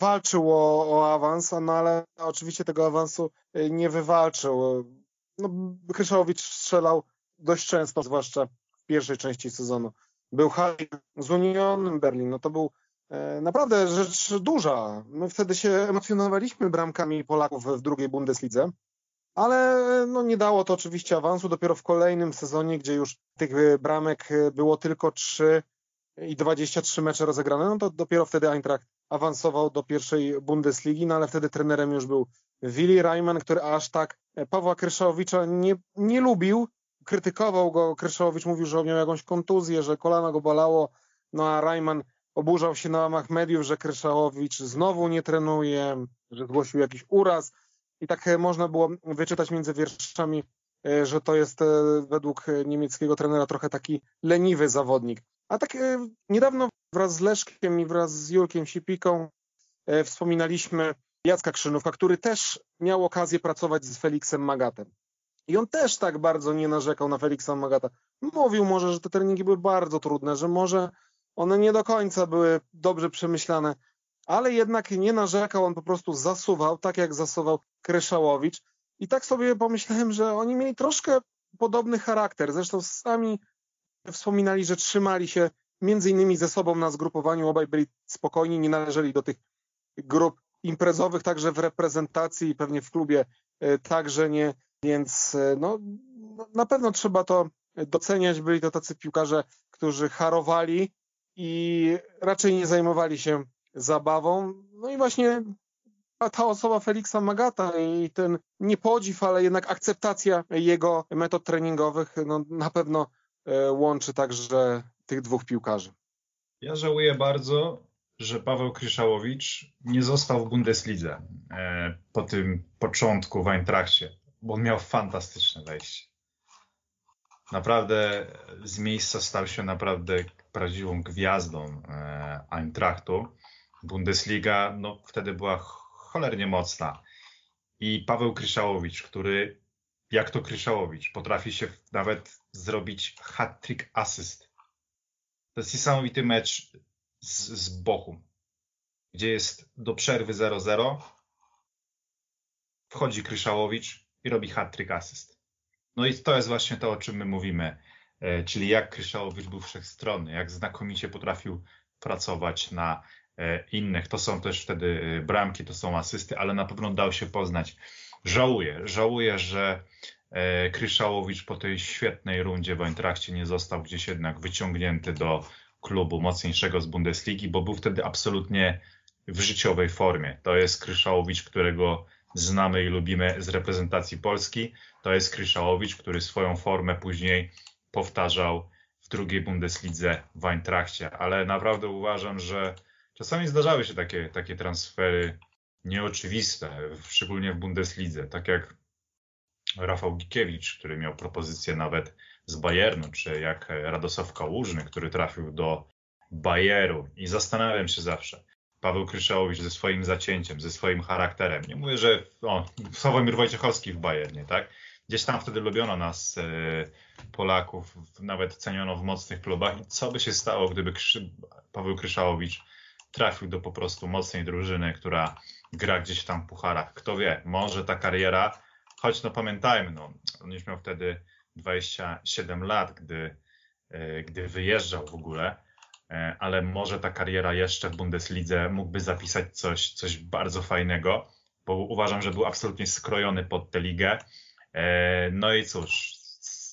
walczył o, o awans, no ale oczywiście tego awansu y, nie wywalczył. No, Kryszałowicz strzelał dość często, zwłaszcza w pierwszej części sezonu. Był z Unionem Berlin, no to był e, naprawdę rzecz duża. My wtedy się emocjonowaliśmy bramkami Polaków w drugiej Bundeslidze, ale no, nie dało to oczywiście awansu. Dopiero w kolejnym sezonie, gdzie już tych y, bramek y, było tylko trzy i 23 mecze rozegrane, no to dopiero wtedy Eintracht awansował do pierwszej Bundesligi, no ale wtedy trenerem już był Willi Reimann, który aż tak e, Pawła Kryszowicza nie, nie lubił, krytykował go, Kryszowicz mówił, że miał jakąś kontuzję, że kolano go bolało, no a Reimann oburzał się na łamach mediów, że Kryszowicz znowu nie trenuje, że zgłosił jakiś uraz i tak e, można było wyczytać między wierszami, e, że to jest według niemieckiego trenera trochę taki leniwy zawodnik. A tak niedawno wraz z Leszkiem i wraz z Jurkiem Sipiką e, wspominaliśmy Jacka Krzynówka, który też miał okazję pracować z Feliksem Magatem. I on też tak bardzo nie narzekał na Feliksa Magata. Mówił może, że te treningi były bardzo trudne, że może one nie do końca były dobrze przemyślane, ale jednak nie narzekał, on po prostu zasuwał, tak jak zasuwał Kryszałowicz. I tak sobie pomyślałem, że oni mieli troszkę podobny charakter. Zresztą sami wspominali, że trzymali się między innymi ze sobą na zgrupowaniu obaj byli spokojni, nie należeli do tych grup imprezowych, także w reprezentacji i pewnie w klubie e, także nie, więc e, no, no, na pewno trzeba to doceniać. Byli to tacy piłkarze, którzy harowali i raczej nie zajmowali się zabawą. No i właśnie ta osoba Feliksa Magata i ten niepodziw, ale jednak akceptacja jego metod treningowych no, na pewno e, łączy także tych dwóch piłkarzy. Ja żałuję bardzo, że Paweł Kryszałowicz nie został w Bundeslidze e, po tym początku w Eintrachcie, bo on miał fantastyczne wejście. Naprawdę z miejsca stał się naprawdę prawdziwą gwiazdą e, Eintrachtu. Bundesliga no, wtedy była cholernie mocna. I Paweł Kryszałowicz, który jak to Kryszałowicz, potrafi się nawet zrobić hat-trick asyst to jest niesamowity mecz z, z Bochum, gdzie jest do przerwy 0-0, wchodzi Kryszałowicz i robi hat-trick asyst. No i to jest właśnie to, o czym my mówimy, e, czyli jak Kryszałowicz był wszechstronny, jak znakomicie potrafił pracować na e, innych. To są też wtedy e, bramki, to są asysty, ale na pewno dał się poznać. Żałuję, żałuję, że Kryszałowicz e, po tej świetnej rundzie w Eintrachcie nie został gdzieś jednak wyciągnięty do klubu mocniejszego z Bundesligi, bo był wtedy absolutnie w życiowej formie. To jest Kryszałowicz, którego znamy i lubimy z reprezentacji Polski. To jest Kryszałowicz, który swoją formę później powtarzał w drugiej Bundeslidze w Eintrachcie. Ale naprawdę uważam, że czasami zdarzały się takie, takie transfery nieoczywiste, szczególnie w Bundeslidze. Tak jak Rafał Gikiewicz, który miał propozycję nawet z Bayernu, czy jak Radosław Kałużny, który trafił do Bayeru. I zastanawiam się zawsze, Paweł Kryszałowicz ze swoim zacięciem, ze swoim charakterem. Nie mówię, że o, Sławomir Wojciechowski w Bayernie, tak? Gdzieś tam wtedy lubiono nas, e, Polaków, nawet ceniono w mocnych klubach. I co by się stało, gdyby Krzy... Paweł Kryszałowicz trafił do po prostu mocnej drużyny, która gra gdzieś tam w pucharach? Kto wie, może ta kariera Choć no pamiętajmy, no, on już miał wtedy 27 lat, gdy, e, gdy wyjeżdżał w ogóle, e, ale może ta kariera jeszcze w Bundeslidze mógłby zapisać coś, coś bardzo fajnego, bo uważam, że był absolutnie skrojony pod tę ligę. E, no i cóż,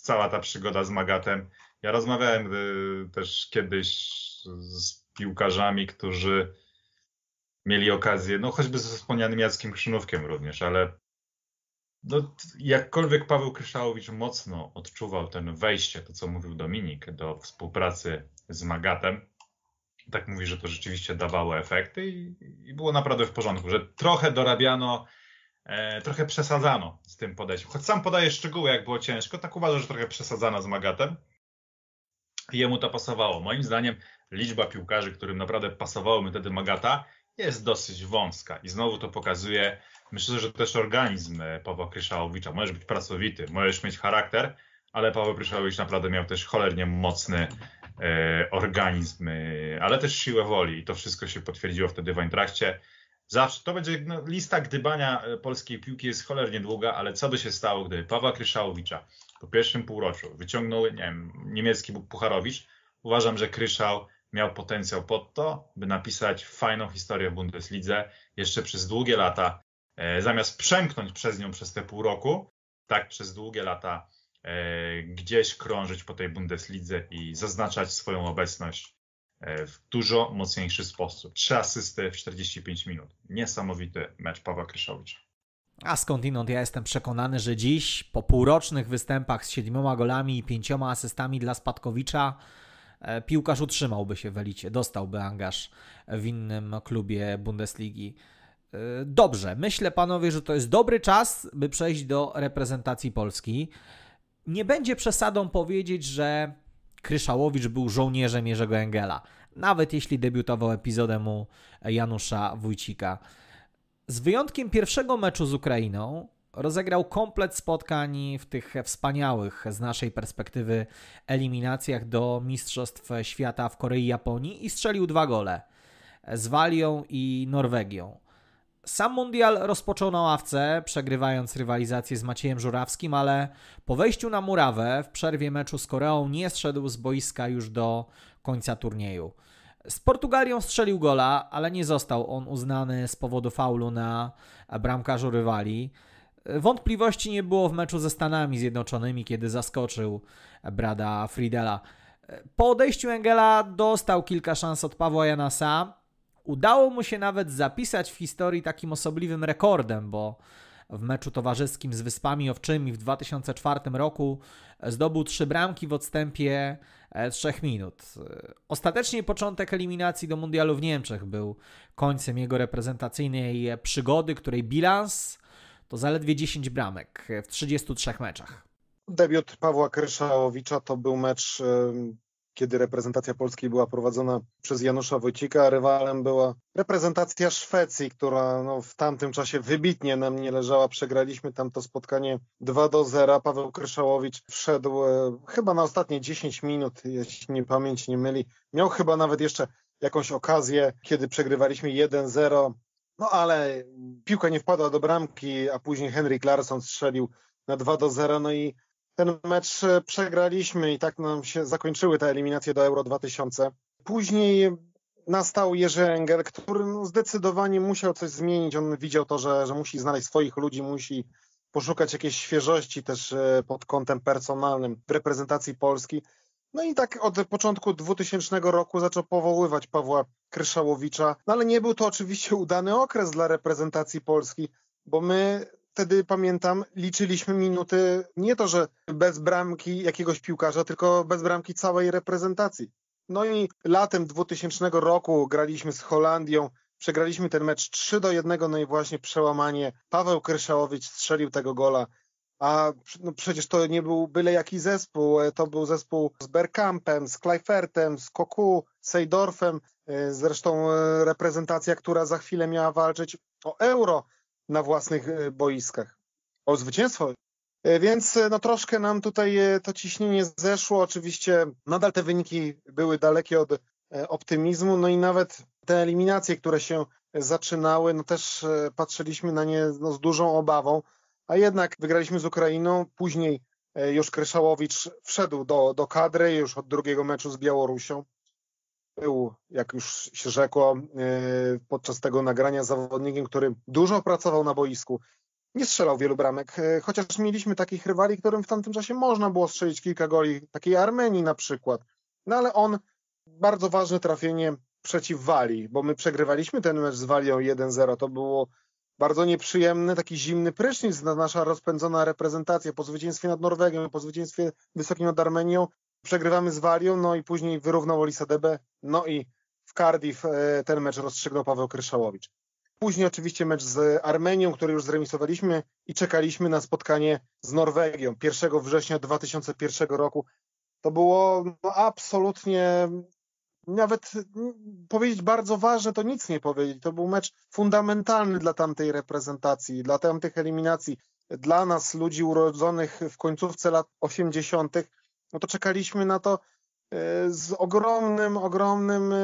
cała ta przygoda z Magatem. Ja rozmawiałem też kiedyś z piłkarzami, którzy mieli okazję, no choćby ze wspomnianym Jackiem Krzynówkiem również, ale no, jakkolwiek Paweł Kryształowicz mocno odczuwał ten wejście, to co mówił Dominik, do współpracy z Magatem, tak mówi, że to rzeczywiście dawało efekty i, i było naprawdę w porządku, że trochę dorabiano, e, trochę przesadzano z tym podejściem. Choć sam podaje szczegóły, jak było ciężko, tak uważam, że trochę przesadzano z Magatem. I jemu to pasowało. Moim zdaniem liczba piłkarzy, którym naprawdę pasowało mi wtedy Magata, jest dosyć wąska. I znowu to pokazuje, myślę, że też organizm e, Pawła Kryszałowicza. Możesz być pracowity, możesz mieć charakter, ale Paweł Kryszałowicz naprawdę miał też cholernie mocny e, organizm, e, ale też siłę woli. I to wszystko się potwierdziło wtedy w Eintrachcie. Zawsze to będzie no, lista gdybania e, polskiej piłki jest cholernie długa, ale co by się stało, gdyby Pawła Kryszałowicza po pierwszym półroczu wyciągnął nie wiem, niemiecki Pucharowicz? Uważam, że Kryszał miał potencjał pod to, by napisać fajną historię w Bundeslidze jeszcze przez długie lata. E, zamiast przemknąć przez nią przez te pół roku, tak przez długie lata e, gdzieś krążyć po tej Bundeslidze i zaznaczać swoją obecność e, w dużo mocniejszy sposób. Trzy asysty w 45 minut. Niesamowity mecz Pawła Kryszowicza. A skądinąd ja jestem przekonany, że dziś po półrocznych występach z siedmioma golami i pięcioma asystami dla Spadkowicza E, piłkarz utrzymałby się w elicie, dostałby angaż w innym klubie Bundesligi. E, dobrze, myślę panowie, że to jest dobry czas, by przejść do reprezentacji Polski. Nie będzie przesadą powiedzieć, że Kryszałowicz był żołnierzem Jerzego Engela, nawet jeśli debiutował epizodem u Janusza Wójcika. Z wyjątkiem pierwszego meczu z Ukrainą, rozegrał komplet spotkań w tych wspaniałych z naszej perspektywy eliminacjach do Mistrzostw Świata w Korei i Japonii i strzelił dwa gole z Walią i Norwegią. Sam Mundial rozpoczął na ławce, przegrywając rywalizację z Maciejem Żurawskim, ale po wejściu na murawę w przerwie meczu z Koreą nie zszedł z boiska już do końca turnieju. Z Portugalią strzelił gola, ale nie został on uznany z powodu faulu na bramkarzu rywali. E, wątpliwości nie było w meczu ze Stanami Zjednoczonymi, kiedy zaskoczył Brada Friedela. E, po odejściu Engela dostał kilka szans od Pawła Janasa. Udało mu się nawet zapisać w historii takim osobliwym rekordem, bo w meczu towarzyskim z Wyspami Owczymi w 2004 roku zdobył trzy bramki w odstępie e, trzech minut. Ostatecznie początek eliminacji do mundialu w Niemczech był końcem jego reprezentacyjnej przygody, której bilans to zaledwie 10 bramek w 33 meczach. Debiut Pawła Kryszałowicza to był mecz, kiedy reprezentacja Polski była prowadzona przez Janusza Wojcika, a rywalem była reprezentacja Szwecji, która no, w tamtym czasie wybitnie nam nie leżała. Przegraliśmy tam to spotkanie 2 do 0. Paweł Kryszałowicz wszedł e, chyba na ostatnie 10 minut, jeśli nie pamięć nie myli. Miał chyba nawet jeszcze jakąś okazję, kiedy przegrywaliśmy 1-0 no ale piłka nie wpadła do bramki, a później Henryk Larsson strzelił na 2 do 0. No i ten mecz e, przegraliśmy i tak nam się zakończyły te eliminacje do Euro 2000. Później nastał Jerzy Engel, który no, zdecydowanie musiał coś zmienić. On widział to, że, że musi znaleźć swoich ludzi, musi poszukać jakiejś świeżości też e, pod kątem personalnym w reprezentacji Polski. No i tak od początku 2000 roku zaczął powoływać Pawła Kryszałowicza, no ale nie był to oczywiście udany okres dla reprezentacji Polski, bo my wtedy pamiętam, liczyliśmy minuty nie to, że bez bramki jakiegoś piłkarza, tylko bez bramki całej reprezentacji. No i latem 2000 roku graliśmy z Holandią, przegraliśmy ten mecz 3 do 1, no i właśnie przełamanie. Paweł Kryszałowicz strzelił tego gola a no przecież to nie był byle jaki zespół. E, to był zespół z Bergkampem, z Kleifertem, z Koku, Seydorfem. E, zresztą e, reprezentacja, która za chwilę miała walczyć o euro na własnych boiskach. O zwycięstwo. Więc no troszkę nam tutaj to ciśnienie zeszło. Oczywiście nadal te wyniki były dalekie od optymizmu. No i nawet te eliminacje, które się zaczynały, no też patrzyliśmy na nie no, z dużą obawą a jednak wygraliśmy z Ukrainą. Później e, już Kryszałowicz wszedł do, do kadry już od drugiego meczu z Białorusią. Był, jak już się rzekło e, podczas tego nagrania, zawodnikiem, który dużo pracował na boisku. Nie strzelał wielu bramek, e, chociaż mieliśmy takich rywali, którym w tamtym czasie można było strzelić kilka goli, takiej Armenii na przykład. No ale on, bardzo ważne trafienie przeciw Walii, bo my przegrywaliśmy ten mecz z Walią 1-0. To było bardzo nieprzyjemny, taki zimny prysznic na nasza rozpędzona reprezentacja po zwycięstwie nad Norwegią, po zwycięstwie wysokim nad Armenią. Przegrywamy z Walią, no i później wyrównał Olisadebę, no i w Cardiff e, ten mecz rozstrzygnął Paweł Kryszałowicz. Później oczywiście mecz z Armenią, który już zremisowaliśmy i czekaliśmy na spotkanie z Norwegią 1 września 2001 roku. To było no, absolutnie nawet mm, powiedzieć bardzo ważne, to nic nie powiedzieć. To był mecz fundamentalny dla tamtej reprezentacji, dla tamtych eliminacji. Dla nas, ludzi urodzonych w końcówce lat 80., no to czekaliśmy na to e, z ogromnym, ogromnym, e,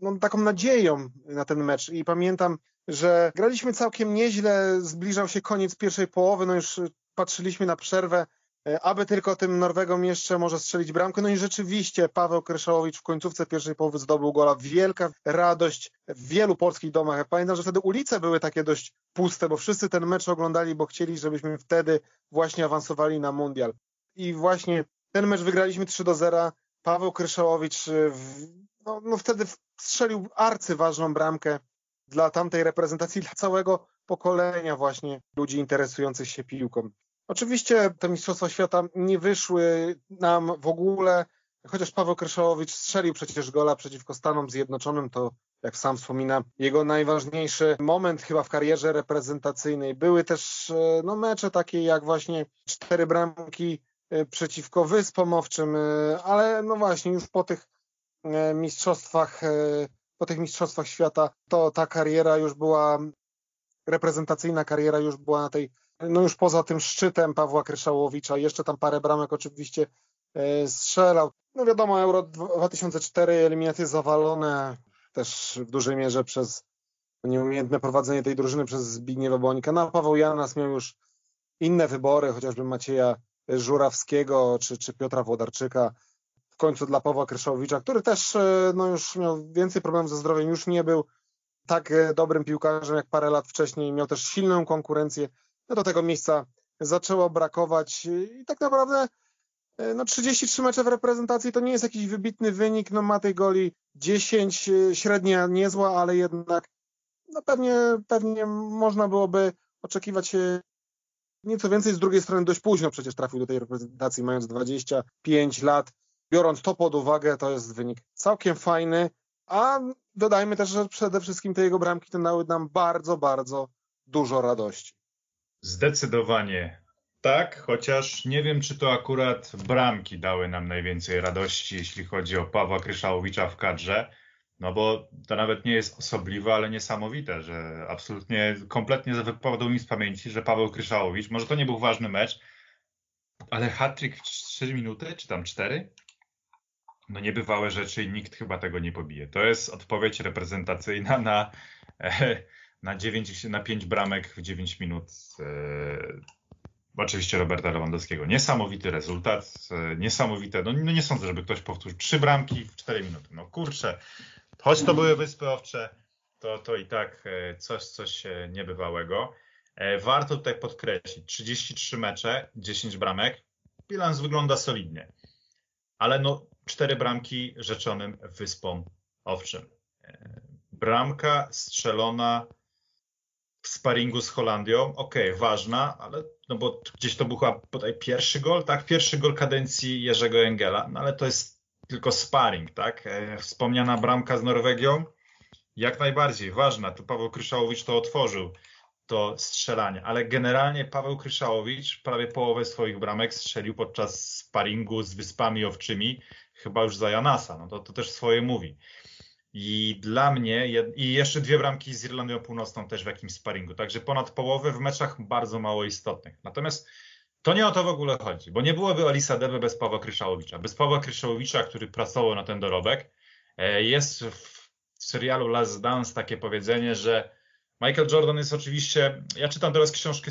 no, taką nadzieją na ten mecz. I pamiętam, że graliśmy całkiem nieźle, zbliżał się koniec pierwszej połowy, no już patrzyliśmy na przerwę E, aby tylko tym Norwegom jeszcze może strzelić bramkę. No i rzeczywiście Paweł Kryszałowicz w końcówce pierwszej połowy zdobył gola. Wielka radość w wielu polskich domach. Ja pamiętam, że wtedy ulice były takie dość puste, bo wszyscy ten mecz oglądali, bo chcieli, żebyśmy wtedy właśnie awansowali na mundial. I właśnie ten mecz wygraliśmy 3 do 0. Paweł Kryszałowicz e, w, no, no wtedy strzelił arcyważną bramkę dla tamtej reprezentacji, dla całego pokolenia właśnie ludzi interesujących się piłką. Oczywiście te Mistrzostwa Świata nie wyszły nam w ogóle, chociaż Paweł Kryszowicz strzelił przecież gola przeciwko Stanom Zjednoczonym, to jak sam wspomina, jego najważniejszy moment chyba w karierze reprezentacyjnej. Były też e, no, mecze takie jak właśnie cztery bramki e, przeciwko Wyspom Owczym, e, ale no właśnie już po tych mistrzostwach, po tych mistrzostwach świata, to ta kariera już była, reprezentacyjna kariera już była na tej no już poza tym szczytem Pawła Kryszałowicza, jeszcze tam parę bramek oczywiście e, strzelał. No wiadomo, Euro 2004 eliminacje zawalone też w dużej mierze przez nieumiejętne prowadzenie tej drużyny przez Zbigniewa Bońka. No a Paweł Janas miał już inne wybory, chociażby Macieja Żurawskiego czy, czy Piotra Włodarczyka. W końcu dla Pawła Kryszałowicza, który też e, no już miał więcej problemów ze zdrowiem, już nie był tak e, dobrym piłkarzem jak parę lat wcześniej. Miał też silną konkurencję no do tego miejsca zaczęło brakować yy, i tak naprawdę yy, no 33 mecze w reprezentacji to nie jest jakiś wybitny wynik, no ma tej goli 10, yy, średnia niezła, ale jednak no pewnie, pewnie można byłoby oczekiwać nieco więcej, z drugiej strony dość późno przecież trafił do tej reprezentacji, mając 25 lat. Biorąc to pod uwagę, to jest wynik całkiem fajny, a dodajmy też, że przede wszystkim te jego bramki to dały nam bardzo, bardzo dużo radości. Zdecydowanie tak, chociaż nie wiem, czy to akurat bramki dały nam najwięcej radości, jeśli chodzi o Pawła Kryszałowicza w kadrze. No bo to nawet nie jest osobliwe, ale niesamowite, że absolutnie, kompletnie wypadło mi z pamięci, że Paweł Kryszałowicz, może to nie był ważny mecz, ale hat-trick w 3 minuty, czy tam 4? No niebywałe rzeczy i nikt chyba tego nie pobije. To jest odpowiedź reprezentacyjna na... E, na, 9, na 5 bramek w 9 minut. E, oczywiście Roberta Lewandowskiego. Niesamowity rezultat, e, niesamowite. No, no, nie sądzę, żeby ktoś powtórzył 3 bramki w 4 minuty. No kurczę, choć to były Wyspy Owcze, to, to i tak e, coś, coś niebywałego. Warto tutaj podkreślić, 33 mecze, 10 bramek, bilans wygląda solidnie, ale no 4 bramki rzeczonym Wyspom Owczym. Bramka strzelona w sparingu z Holandią, okej, okay, ważna, ale no bo gdzieś to był chyba pierwszy gol, tak? Pierwszy gol kadencji Jerzego Engela, no ale to jest tylko sparring, tak? E, wspomniana bramka z Norwegią, jak najbardziej ważna. Tu Paweł Kryszałowicz to otworzył, to strzelanie, ale generalnie Paweł Kryszałowicz prawie połowę swoich bramek strzelił podczas sparingu z Wyspami Owczymi, chyba już za Janasa, no to, to też swoje mówi. I dla mnie, i jeszcze dwie bramki z Irlandią Północną też w jakimś sparingu, także ponad połowę w meczach bardzo mało istotnych. Natomiast to nie o to w ogóle chodzi, bo nie byłoby Alisa Debe bez Pawła Kryszałowicza. Bez Pawła Kryszałowicza, który pracował na ten dorobek, e, jest w serialu Last Dance takie powiedzenie, że Michael Jordan jest oczywiście, ja czytam teraz książkę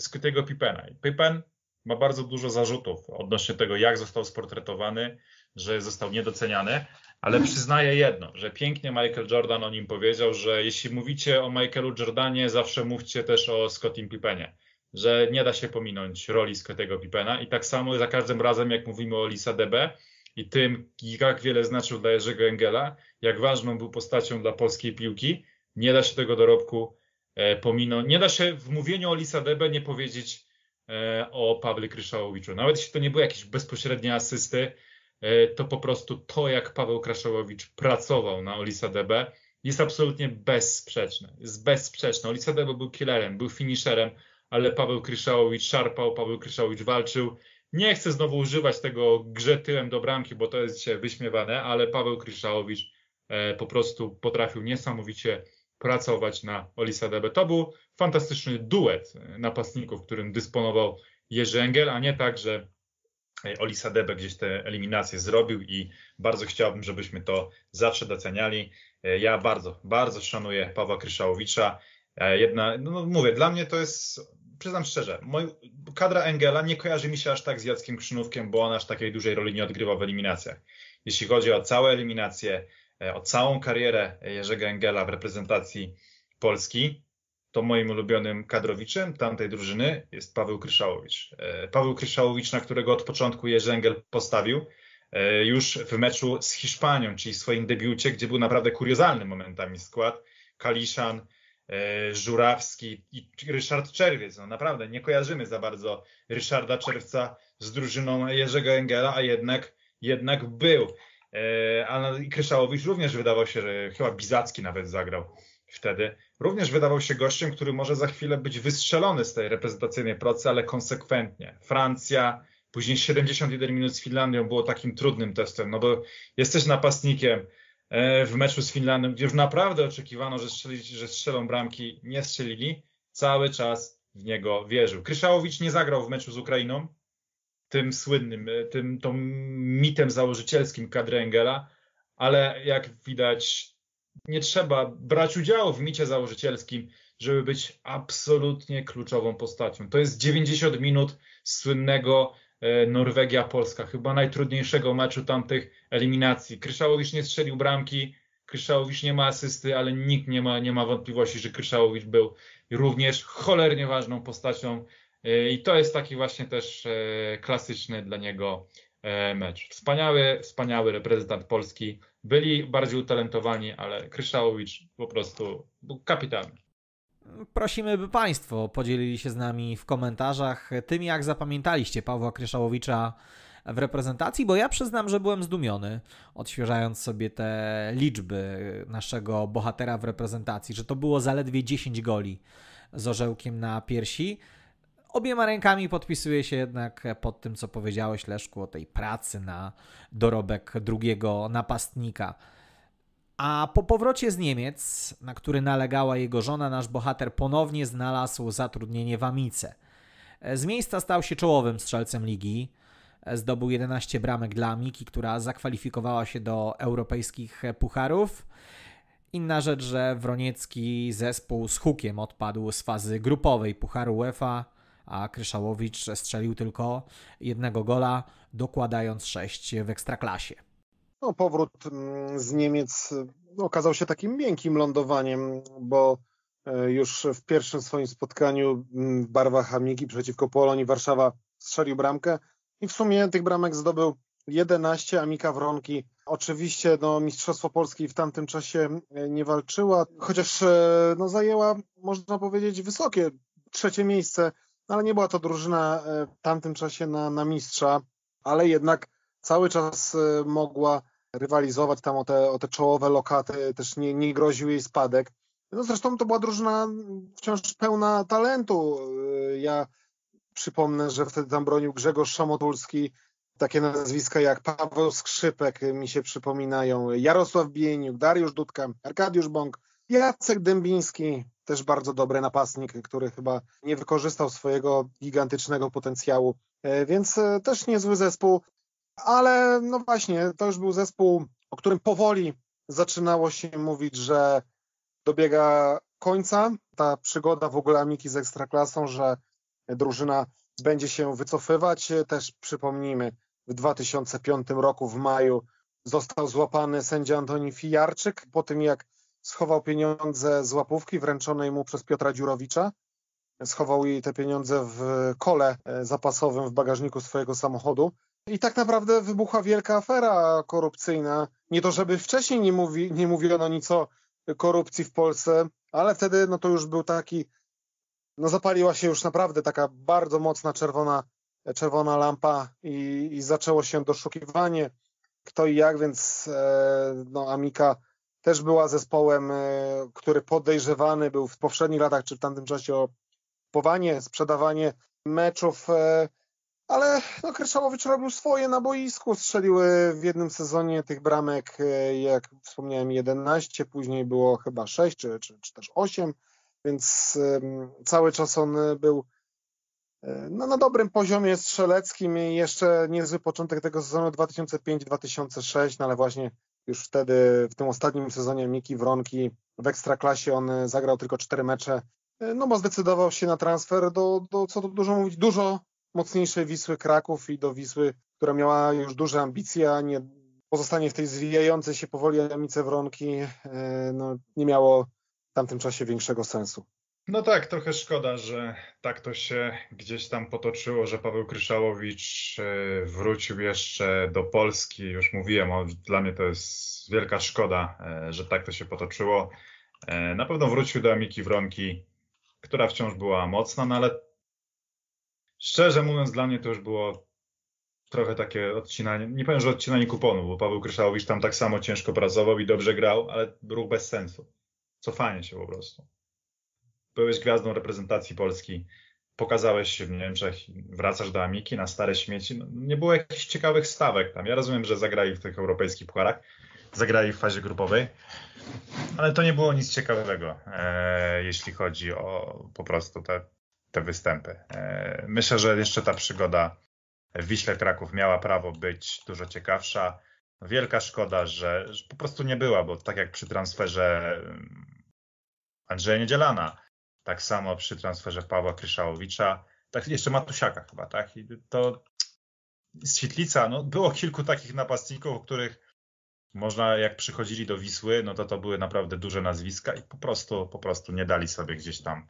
Steve'ego e, Pippena. Pippen ma bardzo dużo zarzutów odnośnie tego, jak został sportretowany, że został niedoceniany, ale przyznaję jedno, że pięknie Michael Jordan o nim powiedział, że jeśli mówicie o Michaelu Jordanie, zawsze mówcie też o Scottim Pippenie, że nie da się pominąć roli Scottiego Pippena i tak samo za każdym razem, jak mówimy o Lisa DB i tym, jak wiele znaczył dla Jerzego Engela, jak ważną był postacią dla polskiej piłki, nie da się tego dorobku e, pominąć. Nie da się w mówieniu o Lisa DB nie powiedzieć e, o Pawle Kryszałowiczu. Nawet jeśli to nie były jakieś bezpośrednie asysty, E, to po prostu to, jak Paweł Kraszałowicz pracował na Olisa DB, jest absolutnie bezsprzeczne. Jest bezsprzeczne. Olisa DB był killerem, był finisherem, ale Paweł Kryszałowicz szarpał, Paweł Kryszałowicz walczył. Nie chcę znowu używać tego grze tyłem do bramki, bo to jest dzisiaj wyśmiewane, ale Paweł Kryszałowicz e, po prostu potrafił niesamowicie pracować na Olisa DB. To był fantastyczny duet napastników, którym dysponował Jerzy Engel, a nie tak, że Olisa Debe gdzieś te eliminacje zrobił i bardzo chciałbym, żebyśmy to zawsze doceniali. E, ja bardzo, bardzo szanuję Pawła Kryszałowicza. E, jedna, no, no mówię, dla mnie to jest, przyznam szczerze, moj, kadra Engela nie kojarzy mi się aż tak z Jackiem Krzynówkiem, bo on aż takiej dużej roli nie odgrywa w eliminacjach. Jeśli chodzi o całe eliminacje, e, o całą karierę Jerzego Engela w reprezentacji Polski, to moim ulubionym kadrowiczem tamtej drużyny jest Paweł Kryszałowicz. E, Paweł Kryszałowicz, na którego od początku Jerzy Engel postawił e, już w meczu z Hiszpanią, czyli w swoim debiucie, gdzie był naprawdę kuriozalny momentami skład. Kaliszan, e, Żurawski i Ryszard Czerwiec. No naprawdę nie kojarzymy za bardzo Ryszarda Czerwca z drużyną Jerzego Engela, a jednak, jednak był. I Kryszałowicz również wydawał się, że chyba Bizacki nawet zagrał wtedy. Również wydawał się gościem, który może za chwilę być wystrzelony z tej reprezentacyjnej pracy, ale konsekwentnie. Francja, później 71 minut z Finlandią było takim trudnym testem, no bo jesteś napastnikiem e, w meczu z Finlandią, gdzie już naprawdę oczekiwano, że, strzeli, że strzelą bramki, nie strzelili, cały czas w niego wierzył. Kryszałowicz nie zagrał w meczu z Ukrainą, tym słynnym, e, tym tą mitem założycielskim kadry Engela, ale jak widać nie trzeba brać udziału w micie założycielskim, żeby być absolutnie kluczową postacią. To jest 90 minut słynnego e, Norwegia-Polska, chyba najtrudniejszego meczu tamtych eliminacji. Kryszałowicz nie strzelił bramki, Kryszałowicz nie ma asysty, ale nikt nie ma, nie ma wątpliwości, że Kryszałowicz był również cholernie ważną postacią e, i to jest taki właśnie też e, klasyczny dla niego E, mecz. Wspaniały, wspaniały reprezentant Polski. Byli bardziej utalentowani, ale Kryształowicz po prostu był kapitalny. Prosimy, by Państwo podzielili się z nami w komentarzach tym, jak zapamiętaliście Pawła Kryształowicza w reprezentacji, bo ja przyznam, że byłem zdumiony, odświeżając sobie te liczby naszego bohatera w reprezentacji, że to było zaledwie 10 goli z orzełkiem na piersi. Obiema rękami podpisuję się jednak pod tym, co powiedziałeś, Leszku, o tej pracy na dorobek drugiego napastnika. A po powrocie z Niemiec, na który nalegała jego żona, nasz bohater ponownie znalazł zatrudnienie w Amice. Z miejsca stał się czołowym strzelcem ligi. Zdobył 11 bramek dla Amiki, która zakwalifikowała się do europejskich pucharów. Inna rzecz, że Wroniecki zespół z hukiem odpadł z fazy grupowej Pucharu UEFA a Kryszałowicz strzelił tylko jednego gola, dokładając sześć w ekstraklasie. No, powrót mm, z Niemiec y, okazał się takim miękkim lądowaniem, bo y, już w pierwszym swoim spotkaniu mm, w barwach Amigi przeciwko Polonii Warszawa strzelił bramkę i w sumie tych bramek zdobył 11, Amika Wronki. Oczywiście no, Mistrzostwo Polski w tamtym czasie y, nie walczyła, chociaż no, zajęła, można powiedzieć, wysokie trzecie miejsce no, ale nie była to drużyna e, w tamtym czasie na, na mistrza, ale jednak cały czas e, mogła rywalizować tam o te, o te czołowe lokaty, też nie, nie groził jej spadek. No zresztą to była drużyna wciąż pełna talentu. E, ja przypomnę, że wtedy tam bronił Grzegorz Szamotulski, takie nazwiska jak Paweł Skrzypek mi się przypominają, Jarosław Bieniuk, Dariusz Dudka, Arkadiusz Bąk, Jacek Dębiński, też bardzo dobry napastnik, który chyba nie wykorzystał swojego gigantycznego potencjału, e, więc e, też niezły zespół, ale no właśnie, to już był zespół, o którym powoli zaczynało się mówić, że dobiega końca ta przygoda w ogóle Amiki z Ekstraklasą, że drużyna będzie się wycofywać. E, też przypomnijmy, w 2005 roku w maju został złapany sędzia Antoni Fijarczyk po tym, jak schował pieniądze z łapówki wręczonej mu przez Piotra Dziurowicza. Schował jej te pieniądze w kole e, zapasowym w bagażniku swojego samochodu. I tak naprawdę wybuchła wielka afera korupcyjna. Nie to, żeby wcześniej nie, mówi, nie mówiono nic o korupcji w Polsce, ale wtedy no to już był taki, no zapaliła się już naprawdę taka bardzo mocna czerwona, czerwona lampa i, i zaczęło się doszukiwanie kto i jak, więc e, no Amika też była zespołem, e, który podejrzewany był w poprzednich latach czy w tamtym czasie o kupowanie, sprzedawanie meczów, e, ale no, Kryszałowicz robił swoje na boisku. Strzeliły w jednym sezonie tych bramek, e, jak wspomniałem, 11, później było chyba 6 czy, czy, czy też 8, więc cały czas on był no, na dobrym poziomie strzeleckim. Jeszcze niezły początek tego sezonu 2005-2006, no ale właśnie już wtedy w tym ostatnim sezonie Miki Wronki w Ekstraklasie on e, zagrał tylko cztery mecze, e, no bo zdecydował się na transfer do, do co tu dużo mówić, dużo mocniejszej Wisły Kraków i do Wisły, która miała już duże ambicje, a nie pozostanie w tej zwijającej się powoli amice Wronki, e, no, nie miało w tamtym czasie większego sensu. No tak, trochę szkoda, że tak to się gdzieś tam potoczyło, że Paweł Kryszałowicz e, wrócił jeszcze do Polski. Już mówiłem, dla mnie to jest wielka szkoda, e, że tak to się potoczyło. E, na pewno wrócił do Amiki Wronki, która wciąż była mocna, no ale szczerze mówiąc, dla mnie to już było trochę takie odcinanie, nie powiem, że odcinanie kuponu, bo Paweł Kryszałowicz tam tak samo ciężko pracował i dobrze grał, ale ruch bez sensu. Cofanie się po prostu byłeś gwiazdą reprezentacji Polski, pokazałeś się w Niemczech, wracasz do Amiki na stare śmieci. No, nie było jakichś ciekawych stawek tam. Ja rozumiem, że zagrali w tych europejskich pucharach, zagrali w fazie grupowej, ale to nie było nic ciekawego, e, jeśli chodzi o po prostu te, te występy. E, myślę, że jeszcze ta przygoda w Wiśle Kraków miała prawo być dużo ciekawsza. Wielka szkoda, że, że po prostu nie była, bo tak jak przy transferze mm, Andrzeja Niedzielana, tak samo przy transferze Pawła Kryszałowicza, tak jeszcze Matusiaka chyba, tak? I to z Świetlica, no było kilku takich napastników, o których można, jak przychodzili do Wisły, no to to były naprawdę duże nazwiska i po prostu, po prostu nie dali sobie gdzieś tam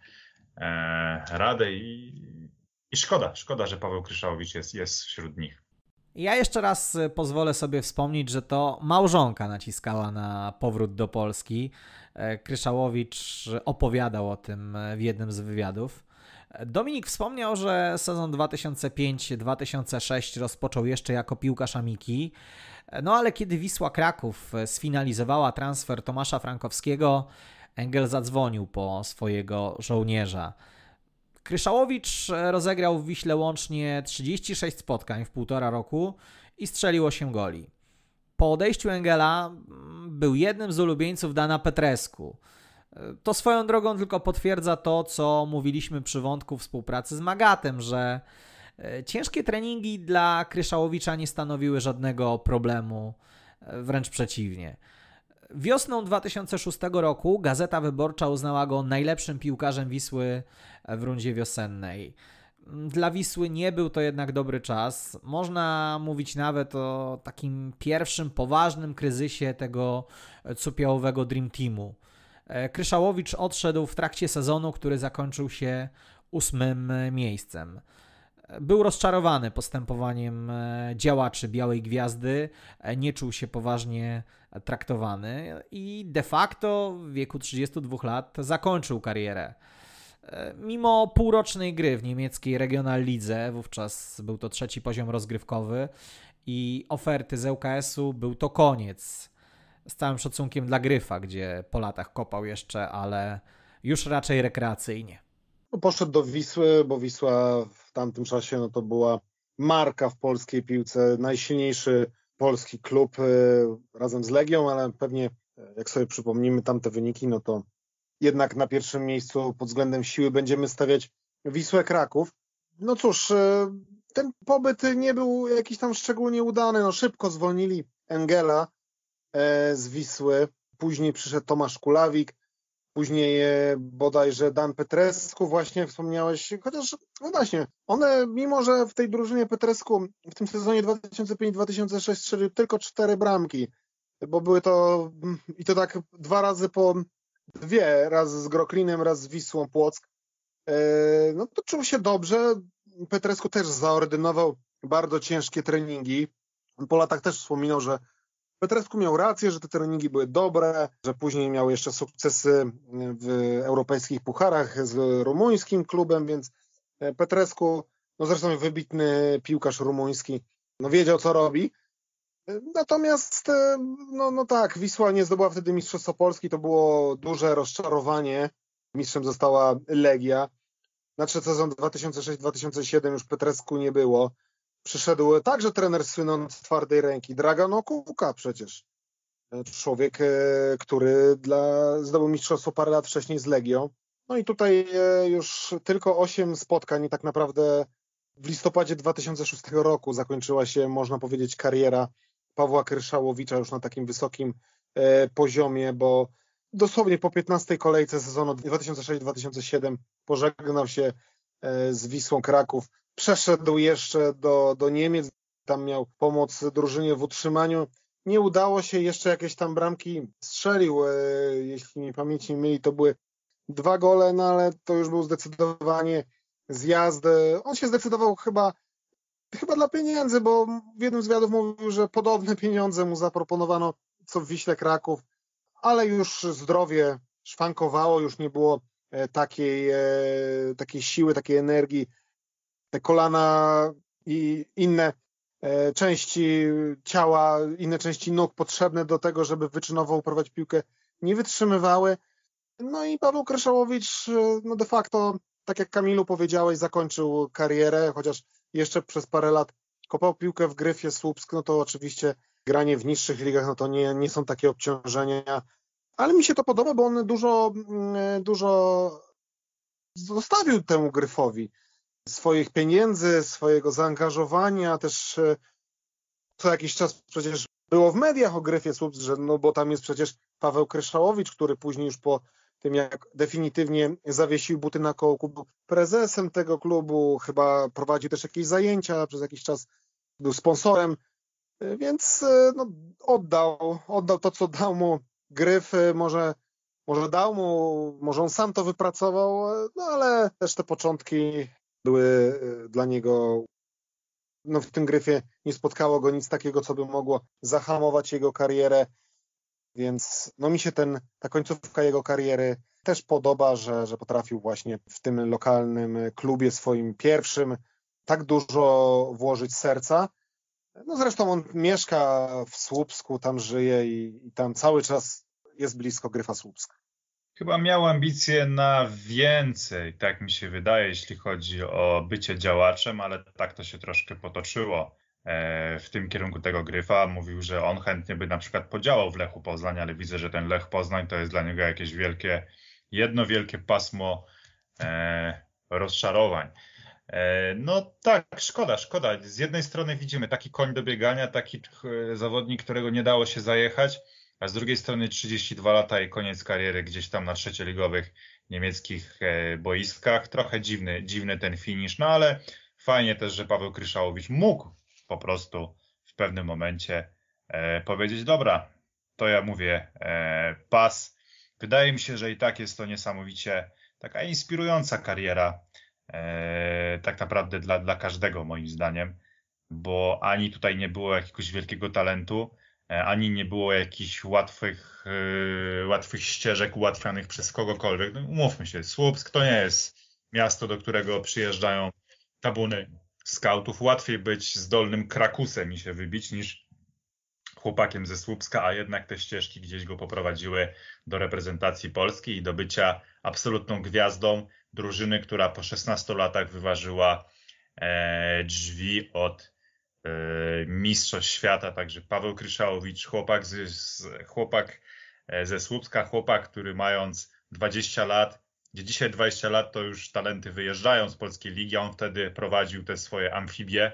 e, i, i szkoda, szkoda, że Paweł Kryszałowicz jest, jest wśród nich. Ja jeszcze raz y, pozwolę sobie wspomnieć, że to małżonka naciskała na powrót do Polski. E, Kryszałowicz y, opowiadał o tym y, w jednym z wywiadów. E, Dominik wspomniał, że sezon 2005-2006 rozpoczął jeszcze jako piłkarz Amiki, e, no ale kiedy Wisła Kraków sfinalizowała transfer Tomasza Frankowskiego, Engel zadzwonił po swojego żołnierza. Kryszałowicz e, rozegrał w Wiśle łącznie 36 spotkań w półtora roku i strzelił 8 goli. Po odejściu Engela mm, był jednym z ulubieńców Dana Petresku. E, to swoją drogą tylko potwierdza to, co mówiliśmy przy wątku współpracy z Magatem, że e, ciężkie treningi dla Kryszałowicza nie stanowiły żadnego problemu, wręcz przeciwnie. Wiosną 2006 roku Gazeta Wyborcza uznała go najlepszym piłkarzem Wisły w rundzie wiosennej. Dla Wisły nie był to jednak dobry czas. Można mówić nawet o takim pierwszym poważnym kryzysie tego cupiałowego Dream Teamu. E, Kryszałowicz odszedł w trakcie sezonu, który zakończył się ósmym miejscem był rozczarowany postępowaniem e, działaczy Białej Gwiazdy, e, nie czuł się poważnie traktowany i de facto w wieku 32 lat zakończył karierę. E, mimo półrocznej gry w niemieckiej Regional Lidze, wówczas był to trzeci poziom rozgrywkowy i oferty z ŁKS-u był to koniec. Z całym szacunkiem dla Gryfa, gdzie po latach kopał jeszcze, ale już raczej rekreacyjnie. Poszedł do Wisły, bo Wisła w tamtym czasie no to była marka w polskiej piłce, najsilniejszy polski klub e, razem z Legią, ale pewnie e, jak sobie przypomnimy tamte wyniki, no to jednak na pierwszym miejscu pod względem siły będziemy stawiać Wisłę Kraków. No cóż, e, ten pobyt nie był jakiś tam szczególnie udany. No szybko zwolnili Engela z Wisły. Później przyszedł Tomasz Kulawik, Później e, bodajże Dan Petrescu właśnie wspomniałeś, chociaż no właśnie, one mimo, że w tej drużynie Petrescu w tym sezonie 2005-2006 strzelił tylko cztery bramki, bo były to mm, i to tak dwa razy po dwie, raz z Groklinem, raz z Wisłą Płock, e, no to czuł się dobrze. Petrescu też zaordynował bardzo ciężkie treningi. Po latach też wspominał, że Petrescu miał rację, że te treningi były dobre, że później miał jeszcze sukcesy y, w europejskich pucharach z rumuńskim klubem, więc e, Petresku, no zresztą wybitny piłkarz rumuński, no wiedział co robi. E, natomiast, e, no, no tak, Wisła nie zdobyła wtedy Mistrzostwa Polski, to było duże rozczarowanie. Mistrzem została Legia. Nadszedł sezon 2006-2007, już Petrescu nie było przyszedł także trener słynący twardej ręki, Dragan Okuka przecież. E, człowiek, e, który dla, zdobył mistrzostwo parę lat wcześniej z Legią. No i tutaj e, już tylko osiem spotkań i tak naprawdę w listopadzie 2006 roku zakończyła się, można powiedzieć, kariera Pawła Kryszałowicza już na takim wysokim poziomie, bo dosłownie po 15 kolejce sezonu 2006-2007 pożegnał się z Wisłą Kraków przeszedł jeszcze do, do Niemiec, tam miał pomoc drużynie w utrzymaniu. Nie udało się, jeszcze jakieś tam bramki strzelił, e, jeśli mi pamięć nie mieli, to były dwa gole, no ale to już był zdecydowanie zjazd. E, on się zdecydował chyba, chyba dla pieniędzy, bo w jednym z wywiadów mówił, że podobne pieniądze mu zaproponowano co w Wiśle Kraków, ale już zdrowie szwankowało, już nie było e, takiej, takiej siły, takiej energii te kolana i inne e, części ciała, inne części nóg potrzebne do tego, żeby wyczynowo uprawiać piłkę, nie wytrzymywały. No i Paweł Kreszałowicz, e, no de facto, tak jak Kamilu powiedziałeś, zakończył karierę, chociaż jeszcze przez parę lat kopał piłkę w Gryfie Słupsk, no to oczywiście granie w niższych ligach, no to nie, nie są takie obciążenia, ale mi się to podoba, bo on dużo, mm, e, dużo zostawił temu Gryfowi swoich pieniędzy, swojego zaangażowania, też e, co jakiś czas przecież było w mediach o Gryfie Słupsk, że no bo tam jest przecież Paweł Kryszałowicz, który później już po tym jak definitywnie zawiesił buty na kołku, był prezesem tego klubu, chyba prowadził też jakieś zajęcia, przez jakiś czas był sponsorem, e, więc e, no, oddał, oddał to, co dał mu Gryf, może, może dał mu, może on sam to wypracował, no ale też te początki były e, dla niego no w tym gryfie nie spotkało go nic takiego, co by mogło zahamować jego karierę, więc no mi się ten, ta końcówka jego kariery też podoba, że, że potrafił właśnie w tym lokalnym e, klubie swoim pierwszym tak dużo włożyć serca. No zresztą on mieszka w Słupsku, tam żyje i, i tam cały czas jest blisko Gryfa Słupska chyba miał ambicje na więcej, tak mi się wydaje, jeśli chodzi o bycie działaczem, ale tak to się troszkę potoczyło e, w tym kierunku tego Gryfa. Mówił, że on chętnie by na przykład podziałał w Lechu Poznań, ale widzę, że ten Lech Poznań to jest dla niego jakieś wielkie, jedno wielkie pasmo e, rozczarowań. E, no tak, szkoda, szkoda. Z jednej strony widzimy taki koń do biegania, taki zawodnik, którego nie dało się zajechać a z drugiej strony 32 lata i koniec kariery gdzieś tam na trzecioligowych niemieckich e, boiskach. Trochę dziwny, dziwny ten finisz, no ale fajnie też, że Paweł Kryszałowicz mógł po prostu w pewnym momencie e, powiedzieć, dobra, to ja mówię e, pas. Wydaje mi się, że i tak jest to niesamowicie taka inspirująca kariera tak naprawdę dla, dla każdego moim zdaniem, bo ani tutaj nie było jakiegoś wielkiego talentu, E, ani nie było jakichś łatwych, e, łatwych ścieżek ułatwianych przez kogokolwiek. No, umówmy się, Słupsk to nie jest miasto, do którego przyjeżdżają tabuny skautów. Łatwiej być zdolnym krakusem i się wybić niż chłopakiem ze Słupska, a jednak te ścieżki gdzieś go poprowadziły do reprezentacji Polski i do bycia absolutną gwiazdą drużyny, która po 16 latach wyważyła e, drzwi od E, mistrzostw świata, także Paweł Kryszałowicz, chłopak, chłopak e, ze Słupska, chłopak, który mając 20 lat, gdzie dzisiaj 20 lat to już talenty wyjeżdżają z polskiej ligi, on wtedy prowadził te swoje amfibie,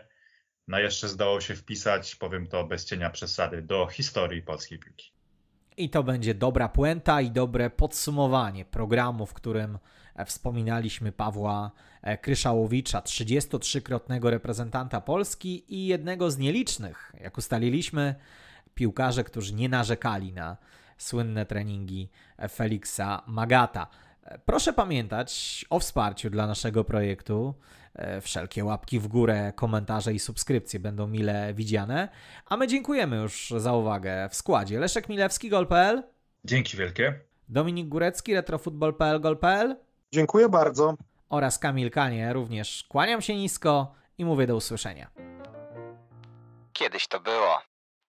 no jeszcze zdało się wpisać, powiem to bez cienia przesady, do historii polskiej piłki. I to będzie dobra puenta i dobre podsumowanie programu, w którym wspominaliśmy Pawła e, Kryszałowicza, 33-krotnego reprezentanta Polski i jednego z nielicznych, jak ustaliliśmy, piłkarzy, którzy nie narzekali na słynne treningi e, Feliksa Magata. E, proszę pamiętać o wsparciu dla naszego projektu. Wszelkie łapki w górę, komentarze i subskrypcje będą mile widziane. A my dziękujemy już za uwagę w składzie. Leszek Milewski, gol.pl. Dzięki wielkie. Dominik Górecki, retrofutbol.pl, gol.pl. Dziękuję bardzo. Oraz Kamilkanie również kłaniam się nisko i mówię do usłyszenia. Kiedyś to było.